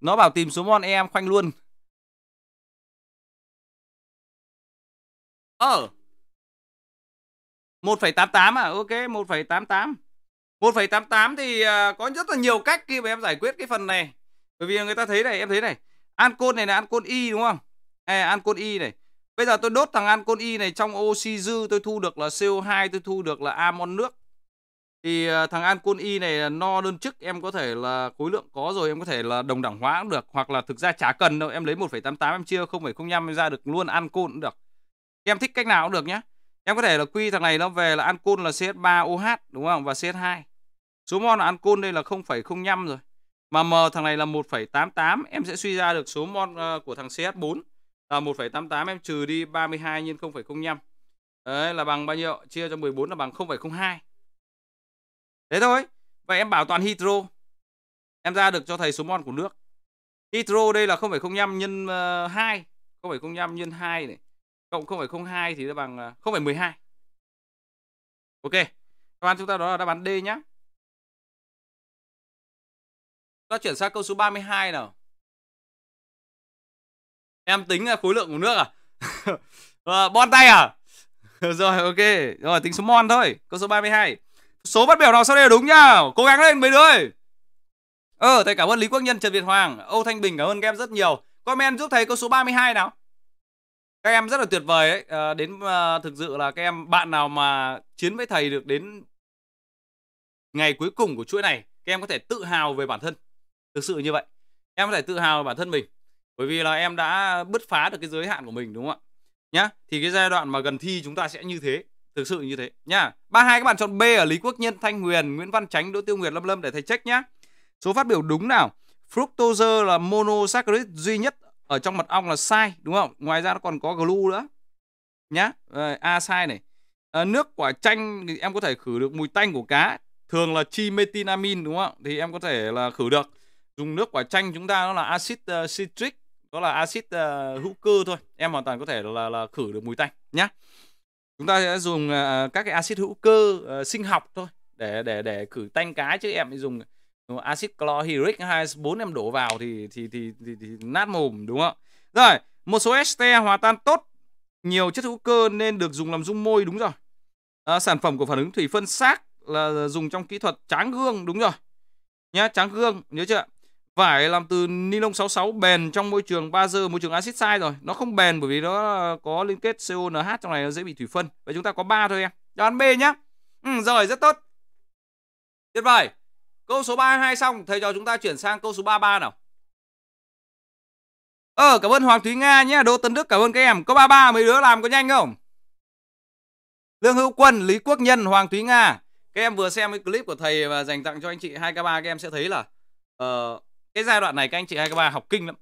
Nó bảo tìm số mon em khoanh luôn. Ờ. 1,88 à? Ok, 1,88. 1,88 thì à, có rất là nhiều cách khi mà em giải quyết cái phần này. Bởi vì người ta thấy này, em thấy này, Ancon này là Ancon Y đúng không? À, Ancon Y này. Bây giờ tôi đốt thằng Ancon Y này trong oxy dư tôi thu được là CO2, tôi thu được là amon nước. Thì ờ, thằng Ancon Y này là no đơn chức em có thể là khối lượng có rồi em có thể là đồng đẳng hóa cũng được. Hoặc là thực ra chả cần đâu em lấy 1,88 em chia 0,05 em ra được luôn Ancon cũng được. Em thích cách nào cũng được nhé. Em có thể là quy thằng này nó về là Ancon là CH3OH đúng không? Và CH2. Số mol là Ancon đây là 0,05 rồi. Mà M thằng này là 1,88, em sẽ suy ra được số mon ờ, của thằng cs 4 là 1,88 em trừ đi 32 nhân 0,05. Đấy là bằng bao nhiêu? Chia cho 14 là bằng 0,02. Thế thôi. Vậy em bảo toàn hydro. Em ra được cho thầy số mon của nước. Hydro đây là 0,05 nhân 2, ờ, 0,05 nhân 2 này cộng 0,02 thì nó bằng 0,12. Ờ, ok. Các bạn chúng ta đó là đáp án D nhá ta chuyển sang câu số 32 nào em tính à, khối lượng của nước à, à bon tay à rồi ok rồi tính số mon thôi câu số 32 số bắt biểu nào sau đây là đúng nhá cố gắng lên mấy đứa ơi ờ thầy cảm ơn lý quốc nhân trần việt hoàng âu thanh bình cảm ơn các em rất nhiều comment giúp thầy câu số 32 nào các em rất là tuyệt vời ấy à, đến à, thực sự là các em bạn nào mà chiến với thầy được đến ngày cuối cùng của chuỗi này các em có thể tự hào về bản thân thực sự như vậy em có thể tự hào bản thân mình bởi vì là em đã bứt phá được cái giới hạn của mình đúng không ạ nhá thì cái giai đoạn mà gần thi chúng ta sẽ như thế thực sự như thế nhá ba hai các bạn chọn B ở Lý Quốc Nhân Thanh Huyền Nguyễn Văn Chánh Đỗ Tiêu Nguyệt Lâm Lâm để thầy check nhá số phát biểu đúng nào fructose là monosaccharide duy nhất ở trong mật ong là sai đúng không ngoài ra nó còn có glu nữa nhá à, a sai này à, nước quả chanh thì em có thể khử được mùi tanh của cá thường là chimetinamin đúng không thì em có thể là khử được dùng nước quả chanh chúng ta nó là axit uh, citric đó là axit uh, hữu cơ thôi em hoàn toàn có thể là là khử được mùi tanh nhé chúng ta sẽ dùng uh, các cái axit hữu cơ uh, sinh học thôi để để để khử tanh cái chứ em dùng axit chlorhydric bốn em đổ vào thì thì thì, thì, thì nát mồm đúng không rồi một số este hòa tan tốt nhiều chất hữu cơ nên được dùng làm dung môi đúng rồi à, sản phẩm của phản ứng thủy phân xác là dùng trong kỹ thuật tráng gương đúng rồi nhá tráng gương nhớ chưa Vải làm từ ni lông 66 bền trong môi trường bazơ, môi trường axit sai rồi. Nó không bền bởi vì nó ờ, có liên kết CONH trong này nó dễ bị thủy phân. Vậy chúng ta có 3 thôi em. Đoán B nhá. Ừ, rồi, rất tốt. Tuyệt vời. Câu số 32 xong, thầy cho chúng ta chuyển sang câu số 33 nào. Ờ, cảm ơn Hoàng Thúy Nga nhé, Đỗ tân Đức cảm ơn các em. Có 33 mấy đứa làm có nhanh không? Lương Hữu Quân, Lý Quốc Nhân, Hoàng Thúy Nga. Các em vừa xem cái clip của thầy và dành tặng cho anh chị 2K3 các em sẽ thấy là uh, cái giai đoạn này các anh chị hai các ba học kinh lắm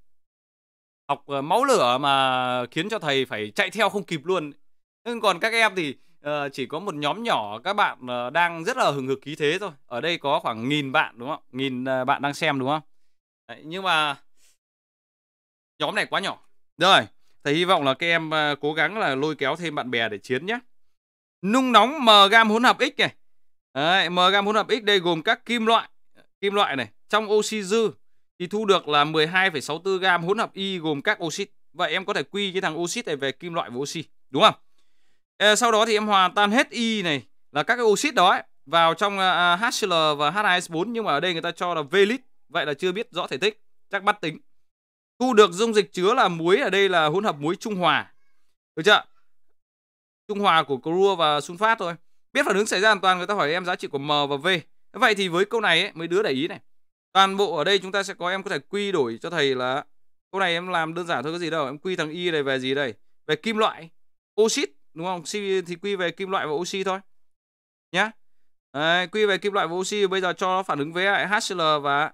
học ờ, máu lửa mà khiến cho thầy phải chạy theo không kịp luôn nhưng còn các em thì uh, chỉ có một nhóm nhỏ các bạn uh, đang rất là hừng hực khí thế thôi ở đây có khoảng nghìn bạn đúng không nghìn uh, bạn đang xem đúng không Đấy, nhưng mà nhóm này quá nhỏ rồi thầy hy vọng là các em uh, cố gắng là lôi kéo thêm bạn bè để chiến nhé nung nóng m gam hỗn hợp x này m gam hỗn hợp x đây gồm các kim loại kim loại này trong oxy dư thì thu được là 12,64 gam hỗn hợp y gồm các oxit. Vậy em có thể quy cái thằng oxit này về kim loại và oxy, đúng không? Ờ, sau đó thì em hòa tan hết y này là các cái oxit đó ấy, vào trong à, à, HCl và H2S4 nhưng mà ở đây người ta cho là v velit, vậy là chưa biết rõ thể tích, chắc bắt tính. Thu được dung dịch chứa là muối ở đây là hỗn hợp muối trung hòa. Được chưa? Trung hòa của clorua và sunfat thôi. Biết phản ứng xảy ra hoàn toàn người ta hỏi em giá trị của M và V. Vậy thì với câu này ấy, mấy đứa để ý này toàn bộ ở đây chúng ta sẽ có em có thể quy đổi cho thầy là câu này em làm đơn giản thôi có gì đâu em quy thằng y này về gì đây về kim loại oxit đúng không oxy thì quy về kim loại và oxy thôi nhá Đấy, quy về kim loại và oxy bây giờ cho nó phản ứng với lại HCl và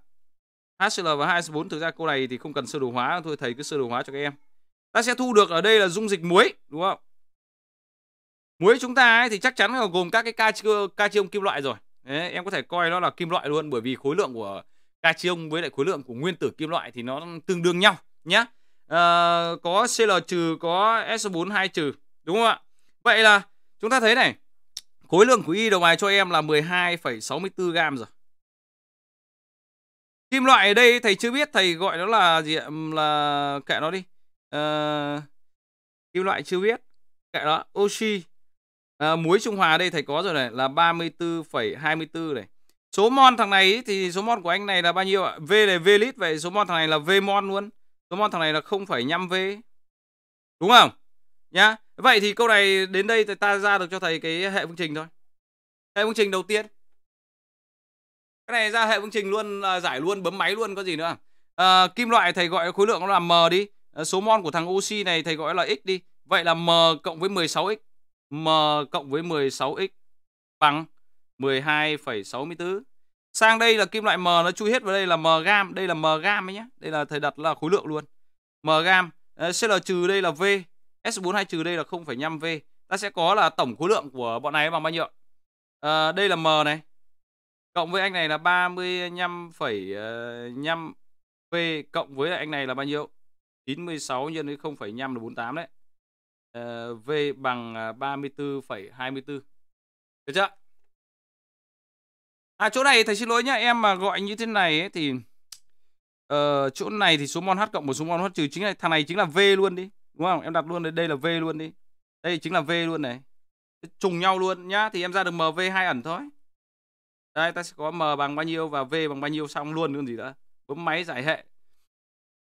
HCl và 2S4 thực ra câu này thì không cần sơ đồ hóa thôi thầy cứ sơ đồ hóa cho các em ta sẽ thu được ở đây là dung dịch muối đúng không muối chúng ta ấy thì chắc chắn là gồm các cái ca ca kim loại rồi Đấy, em có thể coi nó là kim loại luôn bởi vì khối lượng của cation với lại khối lượng của nguyên tử kim loại thì nó tương đương nhau nhé à, ờ, có cl trừ có so4 2 trừ đúng không ạ vậy là chúng ta thấy này khối lượng của y đầu bài cho em là 12,64 gam rồi kim loại ở đây thầy chưa biết thầy gọi nó là gì ạ là kệ nó đi à, kim loại chưa biết kệ đó oxy à, muối trung hòa đây thầy có rồi này là 34,24 này số mon thằng này thì số mon của anh này là bao nhiêu ạ v là v lít vậy số mon thằng này là v mon luôn số mon thằng này là 0,5 v đúng không nhá vậy thì câu này đến đây thì ta ra được cho thầy cái hệ phương trình thôi hệ phương trình đầu tiên cái này ra hệ phương trình luôn là giải luôn bấm máy luôn có gì nữa à, kim loại thầy gọi khối lượng nó là m đi à, số mon của thằng oxy này thầy gọi là x đi vậy là m cộng với 16x m cộng với 16x bằng 12,64. Sang đây là kim loại M nó chui hết vào đây là M gam, đây là M gam ấy nhá. Đây là thầy đặt là khối lượng luôn. M gam, CL trừ đây là V, S42 trừ đây là 0,5 V. Ta sẽ có là tổng khối lượng của bọn này bằng bao nhiêu? À, đây là M này. Cộng với anh này là 35,5 ờ, V cộng với anh này là bao nhiêu? 96 nhân với 0,5 là 48 đấy. Ờ, v bằng 34,24. À, Được chưa? À chỗ này thầy xin lỗi nhá, em mà gọi như thế này ấy, thì uh, chỗ này thì số mon h cộng một số mon h trừ chính là thằng này chính là v luôn đi, đúng không? Em đặt luôn đây đây là v luôn đi. Đây chính là v luôn này. Trùng nhau luôn nhá thì em ra được mv hai ẩn thôi. Đây ta sẽ có m bằng bao nhiêu và v bằng bao nhiêu xong luôn luôn gì nữa. Bấm máy giải hệ.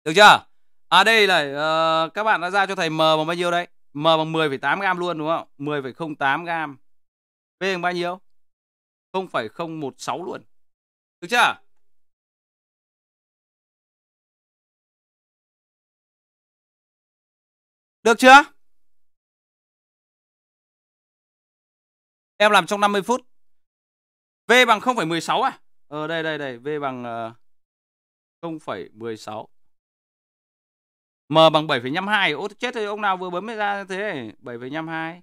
Được chưa? À đây là uh, ờ, các bạn đã ra cho thầy m bằng bao nhiêu đấy? M bằng 10,8 gam luôn đúng không? 10,08 gam. V bằng bao nhiêu? 0,016 luôn. Được chưa? Được chưa? Em làm trong 50 phút. V bằng 0,16 à? Ờ đây đây đây, V bằng ờ, uh, 0,16. M bằng 7,52. Ô chết rồi, ông nào vừa bấm ra thế này, 7,52.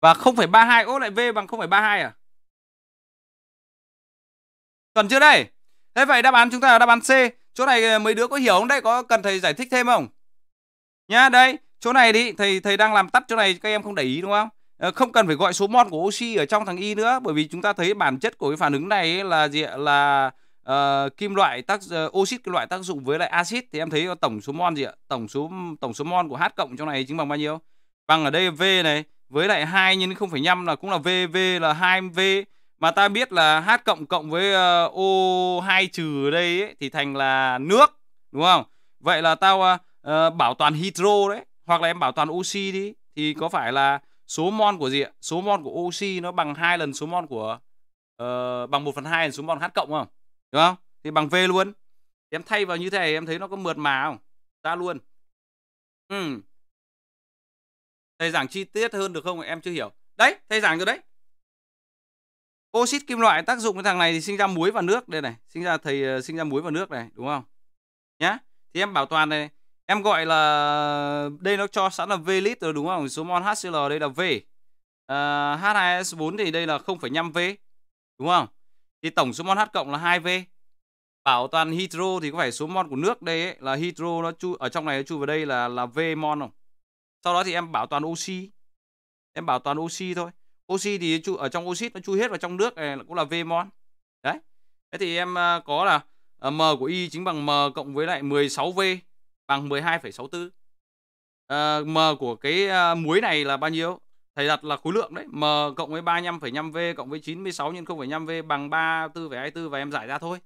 Và 0,32, ô lại V bằng 0,32 à? Chuẩn chưa đây? Thế vậy đáp án chúng ta là đáp án C. Chỗ này ờ, mấy đứa có hiểu không đấy? Có cần thầy giải thích thêm không? Nhá, đây, chỗ này đi, thầy thầy đang làm tắt chỗ này các em không để ý đúng không? Ờ, không cần phải gọi số mol của oxy ở trong thằng y nữa bởi vì chúng ta thấy bản chất của cái phản ứng này là gì là uh, kim loại tác uh, oxit kim loại tác dụng với lại axit thì em thấy tổng số mol gì ạ tổng số tổng số mol của h cộng trong này chính bằng bao nhiêu bằng ở đây v này với lại 2 nhân 0,5 là cũng là v v là 2 v mà ta biết là H cộng cộng với O2 ờ, trừ ở đây ấy, thì thành là nước đúng không? Vậy là tao uh, bảo toàn hydro đấy hoặc là em bảo toàn oxy đi thì có phải là số mol của gì ạ? Số mol của oxy nó bằng hai lần số mol của uh, bằng 1 phần 2 lần số mol H cộng không? Đúng không? Thì bằng V luôn. Em thay vào như thế này em thấy nó có mượt mà không? Ra luôn. Ừ. Thầy giảng chi tiết hơn được không? Em chưa hiểu. Đấy, thầy giảng rồi đấy oxit kim loại tác dụng với thằng này thì sinh ra muối và nước đây này sinh ra thầy ờ, sinh ra muối và nước này đúng không nhá thì em bảo toàn này em gọi là đây nó cho sẵn là V lít rồi đúng không số mol HCl đây là V uh, ờ, H2S4 thì đây là 0,5 V đúng không thì tổng số mol H cộng là 2 V bảo toàn hydro thì có phải số mol của nước đây ấy, là hydro nó chu ở trong này nó chu vào đây là là V mol không sau đó thì em bảo toàn oxy em bảo toàn oxy thôi oxy thì ở trong oxit nó chui hết vào trong nước này cũng là V mol đấy thế thì em à, có là à, M của Y chính bằng M cộng với lại 16V bằng 12,64 à, M của cái à, muối này là bao nhiêu thầy đặt là khối lượng đấy M cộng với 35,5V cộng với 96 nhân 0,5V bằng 34,24 và em giải ra thôi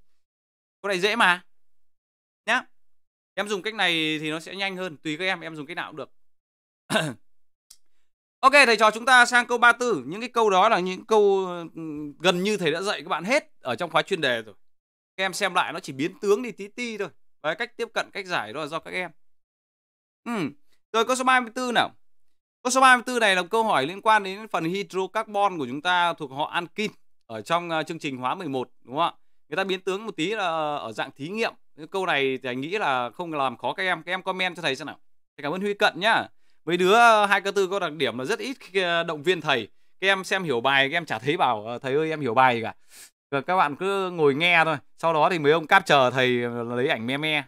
cái này dễ mà nhá em dùng cách này thì nó sẽ nhanh hơn tùy các em em dùng cách nào cũng được Ok thầy trò chúng ta sang câu 34 Những cái câu đó là những câu ừ, gần như thầy đã dạy các bạn hết Ở trong khóa chuyên đề rồi Các em xem lại nó chỉ biến tướng đi tí ti thôi Và cách tiếp cận cách giải đó là do các em ừ. Rồi câu số 34 nào Câu số 34 này là câu hỏi liên quan đến phần hydrocarbon của chúng ta thuộc họ ankin Ở trong ờ, chương trình hóa 11 đúng không ạ Người ta biến tướng một tí là ở dạng thí nghiệm Câu này thì anh nghĩ là không làm khó các em Các em comment cho thầy xem nào cảm ơn Huy Cận nhá mấy đứa ờ, hai cơ tư có đặc điểm là rất ít ờ, động viên thầy các em xem hiểu bài các em chả thấy bảo ờ, thầy ơi em hiểu bài gì cả rồi các bạn cứ ngồi nghe thôi sau đó thì mấy ông cáp chờ thầy lấy ảnh me me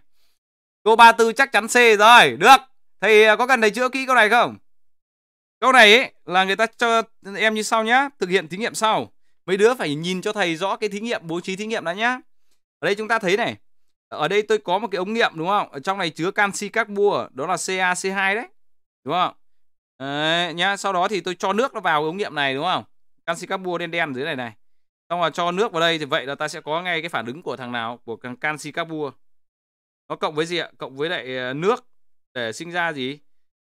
cô ba tư chắc chắn c rồi được thầy có cần thầy chữa kỹ câu này không câu này ấy, là người ta cho em như sau nhá thực hiện thí nghiệm sau mấy đứa phải nhìn cho thầy rõ cái thí nghiệm bố trí thí nghiệm đã nhá ở đây chúng ta thấy này ở đây tôi có một cái ống nghiệm đúng không ở trong này chứa canxi carbua đó là CaC2 đấy đúng không Đấy, nhá sau đó thì tôi cho nước nó vào ống nghiệm này đúng không canxi carbua đen đen dưới này này xong rồi cho nước vào đây thì vậy là ta sẽ có ngay cái phản ứng của thằng nào của thằng canxi carbua nó cộng với gì ạ cộng với lại ờ, nước để sinh ra gì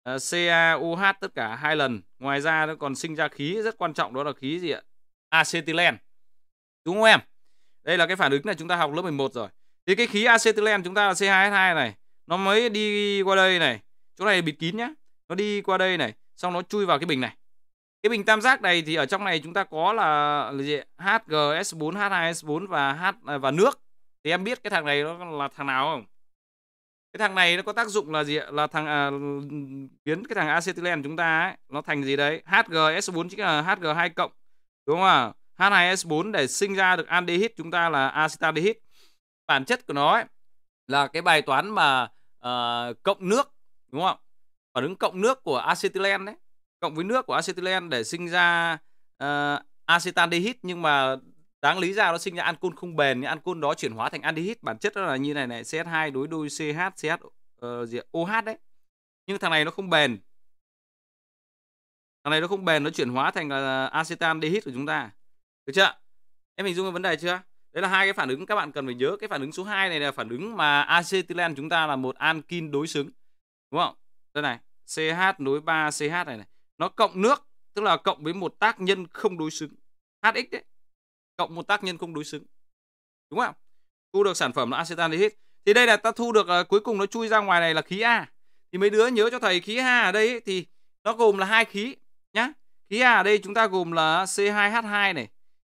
à, ờ, CaOH tất cả hai lần ngoài ra nó còn sinh ra khí rất quan trọng đó là khí gì ạ acetylen đúng không em đây là cái phản ứng này chúng ta học lớp 11 rồi thì cái khí acetylen chúng ta là C2H2 này nó mới đi qua đây này chỗ này bịt kín nhá nó đi qua đây này xong nó chui vào cái bình này cái bình tam giác này thì ở trong này chúng ta có là, là gì? HGS4, H2S4 và H à, và nước. Thì em biết cái thằng này nó là thằng nào không? Cái thằng này nó có tác dụng là gì? Là thằng à, biến cái thằng acetylen chúng ta ấy, nó thành gì đấy? HGS4 chính là HG2 cộng. Đúng không H2S4 để sinh ra được aldehyde chúng ta là acetaldehyde. Bản chất của nó ấy, là cái bài toán mà uh, cộng nước đúng không? phản ứng cộng nước của acetylen đấy cộng với nước của acetylen để sinh ra uh, ờ, acetaldehyde nhưng mà đáng lý ra nó sinh ra ancol không bền nhưng ancol đó chuyển hóa thành aldehyde bản chất nó là như này này CH2 đối đôi CH CH uh, gì OH đấy nhưng thằng này nó không bền thằng này nó không bền nó chuyển hóa thành uh, acetaldehyde của chúng ta được chưa em hình dung vấn đề chưa đấy là hai cái phản ứng các bạn cần phải nhớ cái phản ứng số 2 này là phản ứng mà acetylen chúng ta là một ankin đối xứng đúng không đây này CH nối 3 CH này này. Nó cộng nước, tức là cộng với một tác nhân không đối xứng. HX đấy. Cộng một tác nhân không đối xứng. Đúng không? Thu được sản phẩm là acetaldehyde. Thì đây là ta thu được uh, cuối cùng nó chui ra ngoài này là khí A. Thì mấy đứa nhớ cho thầy khí A ở đây ấy, thì nó gồm là hai khí nhá. Khí A ở đây chúng ta gồm là C2H2 này.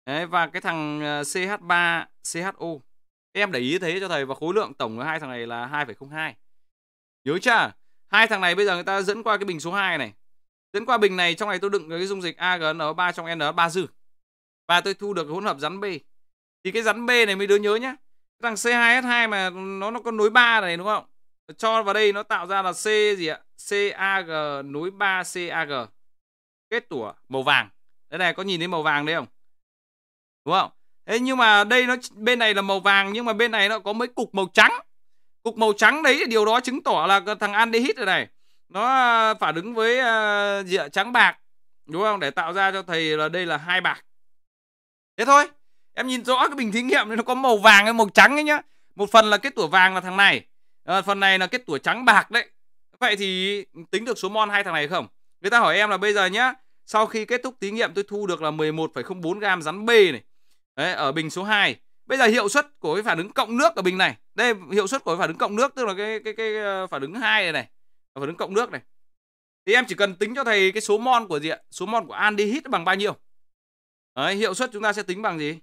Đấy, và cái thằng CH3 ờ, CHO. Em để ý thế cho thầy và khối lượng tổng của hai thằng này là 2,02. Nhớ chưa? hai thằng này bây giờ người ta dẫn qua cái bình số 2 này dẫn qua bình này trong này tôi đựng cái dung dịch AgNO3 trong NO3 dư và tôi thu được hỗn hợp rắn B thì cái rắn B này mới đứa nhớ nhá thằng C2H2 mà nó nó có nối 3 này đúng không cho vào đây nó tạo ra là C gì ạ CAG nối 3 CAG kết tủa màu vàng đây này có nhìn thấy màu vàng đấy không đúng không thế nhưng mà đây nó bên này là màu vàng nhưng mà bên này nó có mấy cục màu trắng cục màu trắng đấy điều đó chứng tỏ là thằng aldehyde rồi này nó à, phản ứng với uh, trắng bạc đúng không để tạo ra cho thầy là đây là hai bạc thế thôi em nhìn rõ cái bình thí nghiệm này nó có màu vàng hay màu trắng ấy nhá một phần là kết tủa vàng là thằng này à, phần này là kết tủa trắng bạc đấy vậy thì tính được số mon hai thằng này không người ta hỏi em là bây giờ nhá sau khi kết thúc thí nghiệm tôi thu được là 11,04 gam rắn B này đấy, ở bình số 2 bây giờ hiệu suất của cái phản ứng cộng nước ở bình này đây hiệu suất của phản ứng cộng nước tức là cái cái cái ờ, phản ứng hai này này phản ứng cộng nước này thì em chỉ cần tính cho thầy cái số mol của gì ạ số mol của aldehyde bằng bao nhiêu Đấy, hiệu suất chúng ta sẽ tính bằng gì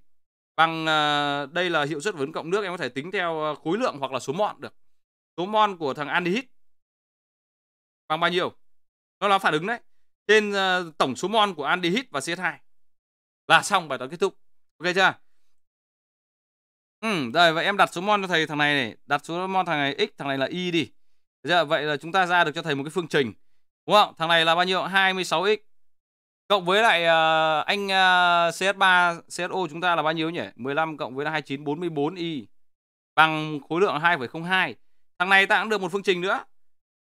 bằng uh, đây là hiệu suất phản ứng cộng nước em có thể tính theo ờ, khối lượng hoặc là số mol được số mol của thằng aldehyde bằng bao nhiêu nó là phản ứng đấy trên uh, tổng số mol của aldehyde và CH2 là xong bài toán kết thúc ok chưa Ừ, rồi vậy em đặt số mon cho thầy thằng này này, đặt số mon thằng này x, thằng này là y đi. Giờ vậy là chúng ta ra được cho thầy một cái phương trình. Đúng không? Thằng này là bao nhiêu? 26x cộng với lại uh, anh uh, CS3 CSO chúng ta là bao nhiêu nhỉ? 15 cộng với là 29 44y bằng khối lượng 2,02. Thằng này ta cũng được một phương trình nữa.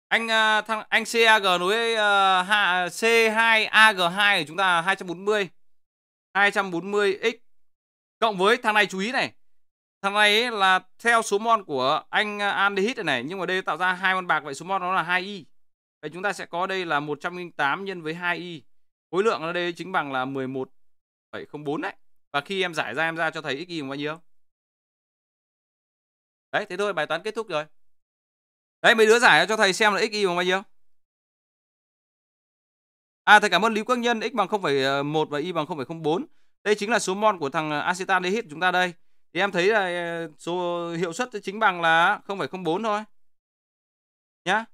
Anh uh, thằng anh CAG nối uh, ờ, C2AG2 của chúng ta 240 240x cộng với thằng này chú ý này Thằng này ấy là theo số mon của anh à, Andehit này, này nhưng mà đây tạo ra hai con bạc vậy số mon nó là 2y. Vậy chúng ta sẽ có đây là 108 nhân với 2y. Khối lượng ở đây chính bằng là 11,04 đấy. Và khi em giải ra em ra cho thầy x xy bao nhiêu? Đấy, thế thôi, bài toán kết thúc rồi. Đấy, mấy đứa giải cho thầy xem là x y bằng bao nhiêu? À, thầy cảm ơn Lý Quốc Nhân, x bằng 0,1 à, và y bằng 0,04. Đây chính là số mon của thằng à, acetaldehyde chúng ta đây thì em thấy là ờ, số hiệu suất chính bằng là 0,04 thôi nhá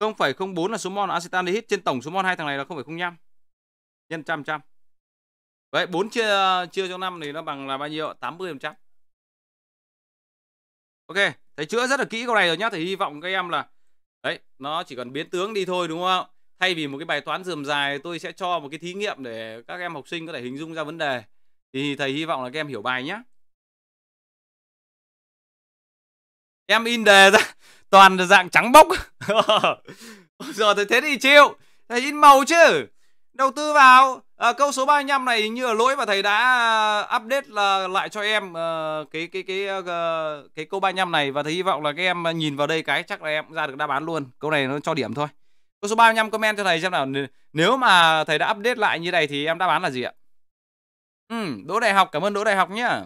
0,04 là số mol acetaldehyde trên tổng số mol hai thằng này là 0,05 nhân trăm trăm vậy 4 chia chia cho 5 thì nó bằng là bao nhiêu 80 phần trăm ok thầy chữa rất là kỹ câu này rồi nhá thầy hy vọng các em là đấy nó chỉ cần biến tướng đi thôi đúng không thay vì một cái bài toán dườm dài tôi sẽ cho một cái thí nghiệm để các em học sinh có thể hình dung ra vấn đề thì thầy hy vọng là các em hiểu bài nhé em in đề ra toàn dạng trắng bốc giờ thì thế thì chịu thầy in màu chứ đầu tư vào à, câu số 35 này hình như là lỗi và thầy đã ờ, update là lại cho em uh, cái cái cái uh, cái câu 35 này và thầy hy vọng là các em nhìn vào đây cái chắc là em ra được đáp án luôn câu này nó cho điểm thôi câu số 35 comment cho thầy xem nào nếu mà thầy đã update lại như này thì em đáp án là gì ạ ừ, đỗ đại học cảm ơn đỗ đại học nhá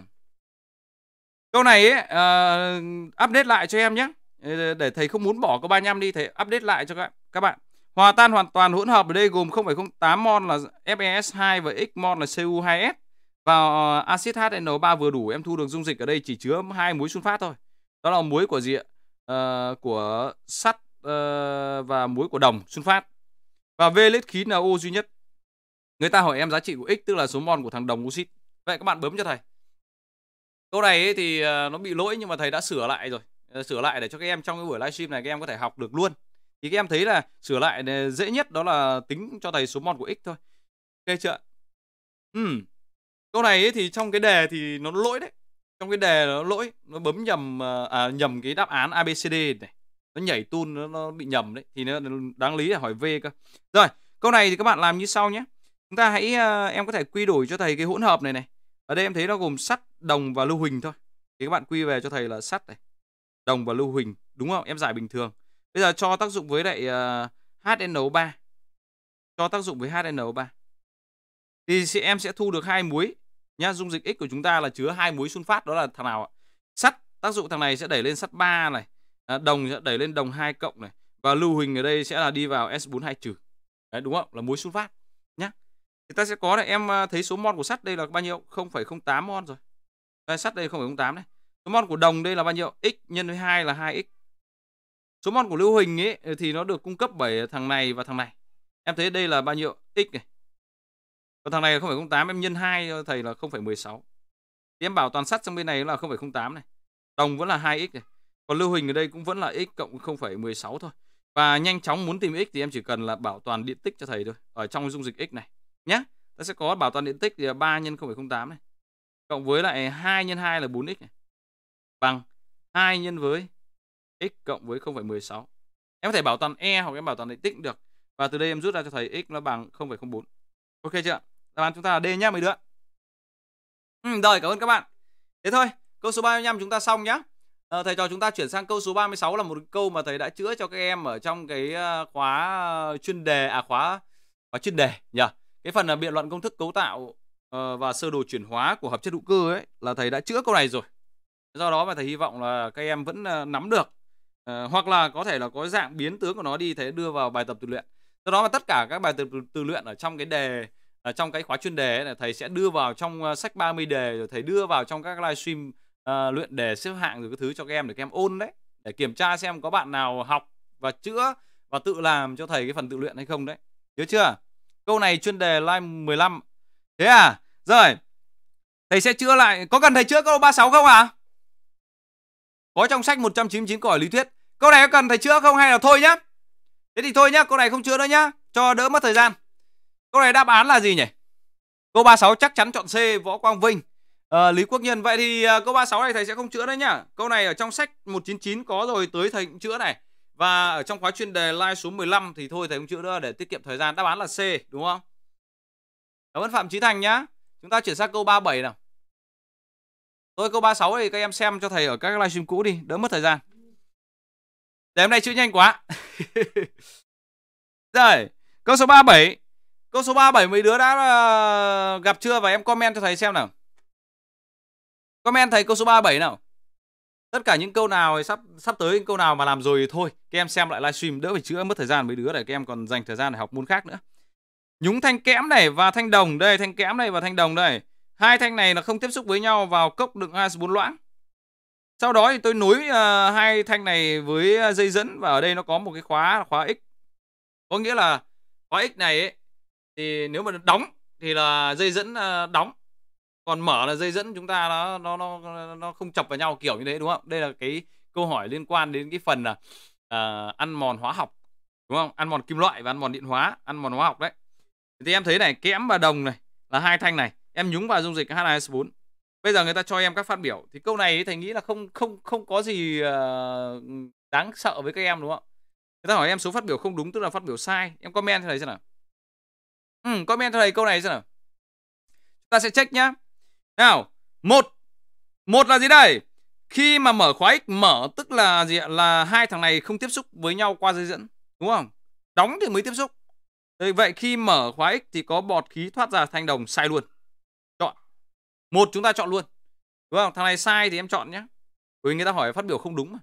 câu này ấy, uh, update lại cho em nhé để thầy không muốn bỏ câu 35 đi thầy update lại cho các các bạn hòa tan hoàn toàn hỗn hợp ở đây gồm 0,08 mol là FeS2 và X mol là Cu2S và ờ, axit HNO3 vừa đủ em thu được dung dịch ở đây chỉ chứa hai muối sunfat thôi đó là muối của gì ạ uh, của sắt uh, và muối của đồng sunfat và V lít khí NO duy nhất người ta hỏi em giá trị của X tức là số mol của thằng đồng oxit vậy các bạn bấm cho thầy câu này ấy thì ờ, nó bị lỗi nhưng mà thầy đã sửa lại rồi ờ, sửa lại để cho các em trong cái buổi livestream này các em có thể học được luôn thì các em thấy là sửa lại dễ nhất đó là tính cho thầy số mol của x thôi ok chưa ừ. câu này ấy thì trong cái đề thì nó lỗi đấy trong cái đề nó lỗi nó bấm nhầm ờ, à, nhầm cái đáp án abcd này nó nhảy tun nó, nó bị nhầm đấy thì nó đáng lý là hỏi v cơ rồi câu này thì các bạn làm như sau nhé chúng ta hãy em có thể quy đổi cho thầy cái hỗn hợp này này ở đây em thấy nó gồm sắt đồng và lưu huỳnh thôi thì các bạn quy về cho thầy là sắt này đồng và lưu huỳnh đúng không em giải bình thường bây giờ cho tác dụng với lại uh, à, HNO3 cho tác dụng với HNO3 thì em sẽ thu được hai muối nhá dung dịch x của chúng ta là chứa hai muối sun phát đó là thằng nào ạ sắt tác dụng thằng này sẽ đẩy lên sắt 3 này à, đồng sẽ đẩy lên đồng 2 cộng này và lưu huỳnh ở đây sẽ là đi vào S42 trừ đúng không là muối sun phát nhá thì ta sẽ có này em à, thấy số mol của sắt đây là bao nhiêu 0,08 mol rồi đây, sắt đây 0,08 này số mol của đồng đây là bao nhiêu x nhân với 2 là 2x số mol của lưu huỳnh ấy ừ, thì nó được cung cấp bởi thằng này và thằng này em thấy đây là bao nhiêu x này còn thằng này không 0,08 em nhân 2 ờ, thầy là 0,16 thì em bảo toàn sắt trong bên này là 0,08 này đồng vẫn là 2x này còn lưu huỳnh ở đây cũng vẫn là x cộng 0,16 thôi và nhanh chóng muốn tìm x thì em chỉ cần là bảo toàn điện tích cho thầy thôi ở trong dung dịch x này nhé ta sẽ có bảo toàn điện tích thì là 3 x 0,08 này cộng với lại 2 nhân 2 là 4x này bằng 2 nhân với x cộng với 0,16 em có thể bảo toàn e hoặc em bảo toàn điện tích được và từ đây em rút ra cho thấy x nó bằng 0,04 ok chưa đáp án chúng ta là D nhá mấy đứa ừ, rồi cảm ơn các bạn thế thôi câu số 35 chúng ta xong nhá à, thầy cho chúng ta chuyển sang câu số 36 là một câu mà thầy đã chữa cho các em ở trong cái ờ, khóa chuyên đề à khóa khóa chuyên đề nhỉ yeah cái phần là biện luận công thức cấu tạo uh, và sơ đồ chuyển hóa của hợp chất hữu cơ ấy là thầy đã chữa câu này rồi do đó mà thầy hy vọng là các em vẫn uh, nắm được uh, hoặc là có thể là có dạng biến tướng của nó đi thế đưa vào bài tập tự luyện do đó mà tất cả các bài tập tự, luyện ở trong cái đề ở à, trong cái khóa chuyên đề ấy, là thầy sẽ đưa vào trong uh, sách 30 đề rồi thầy đưa vào trong các livestream uh, luyện đề xếp hạng rồi cái thứ cho các em để các em ôn đấy để kiểm tra xem có bạn nào học và chữa và tự làm cho thầy cái phần tự luyện hay không đấy nhớ chưa Câu này chuyên đề live 15. Thế à? Rồi. Thầy sẽ chữa lại. Có cần thầy chữa câu 36 không ạ? À? Có trong sách 199 câu hỏi lý thuyết. Câu này có cần thầy chữa không hay là thôi nhá? Thế thì thôi nhá, câu này không chữa nữa nhá, cho đỡ mất thời gian. Câu này đáp án là gì nhỉ? Câu 36 chắc chắn chọn C, Võ Quang Vinh. À, Lý Quốc Nhân vậy thì uh, câu 36 này thầy sẽ không chữa nữa nhá. Câu này ở trong sách 199 có rồi tới thầy cũng chữa này. Và ở trong khóa chuyên đề live số 15 thì thôi thầy không chữa nữa để tiết kiệm thời gian. Đáp án là C đúng không? Cảm ơn Phạm Trí Thành nhá. Chúng ta chuyển sang câu 37 nào. Tôi câu 36 thì các em xem cho thầy ở các livestream cũ đi, đỡ mất thời gian. Để hôm nay chữ nhanh quá. Rồi, câu số 37. Câu số 37 mấy đứa đã ờ, gặp chưa và em comment cho thầy xem nào. Comment thầy câu số 37 nào tất cả những câu nào sắp sắp tới những câu nào mà làm rồi thì thôi các em xem lại livestream đỡ phải chữa mất thời gian mấy đứa để các em còn dành thời gian để học môn khác nữa nhúng thanh kẽm này và thanh đồng đây thanh kẽm này và thanh đồng đây hai thanh này là không tiếp xúc với nhau vào cốc đựng hai bốn loãng sau đó thì tôi nối uh, hai thanh này với ờ, dây dẫn và ở đây nó có một cái khóa khóa x có nghĩa là khóa x này ấy, thì nếu mà đóng thì là dây dẫn uh, đóng còn mở là dây dẫn chúng ta nó nó nó nó không chập vào nhau kiểu như thế đúng không đây là cái câu hỏi liên quan đến cái phần là uh, à, ăn mòn hóa học đúng không ăn mòn kim loại và ăn mòn điện hóa ăn mòn hóa học đấy thì em thấy này kẽm và đồng này là hai thanh này em nhúng vào dung dịch H2S4 bây giờ người ta cho em các phát biểu thì câu này thầy nghĩ là không không không có gì uh, đáng sợ với các em đúng không người ta hỏi em số phát biểu không đúng tức là phát biểu sai em comment cho thầy xem nào ừ, comment cho thầy câu này xem nào chúng ta sẽ check nhá nào, một. Một là gì đây? Khi mà mở khóa x mở tức là gì ạ? Là hai thằng này không tiếp xúc với nhau qua dây dẫn, đúng không? Đóng thì mới tiếp xúc. vậy khi mở khóa x thì có bọt khí thoát ra thanh đồng sai luôn. Chọn. Một chúng ta chọn luôn. Đúng không? Thằng này sai thì em chọn nhé. Bởi người ta hỏi phát biểu không đúng mà.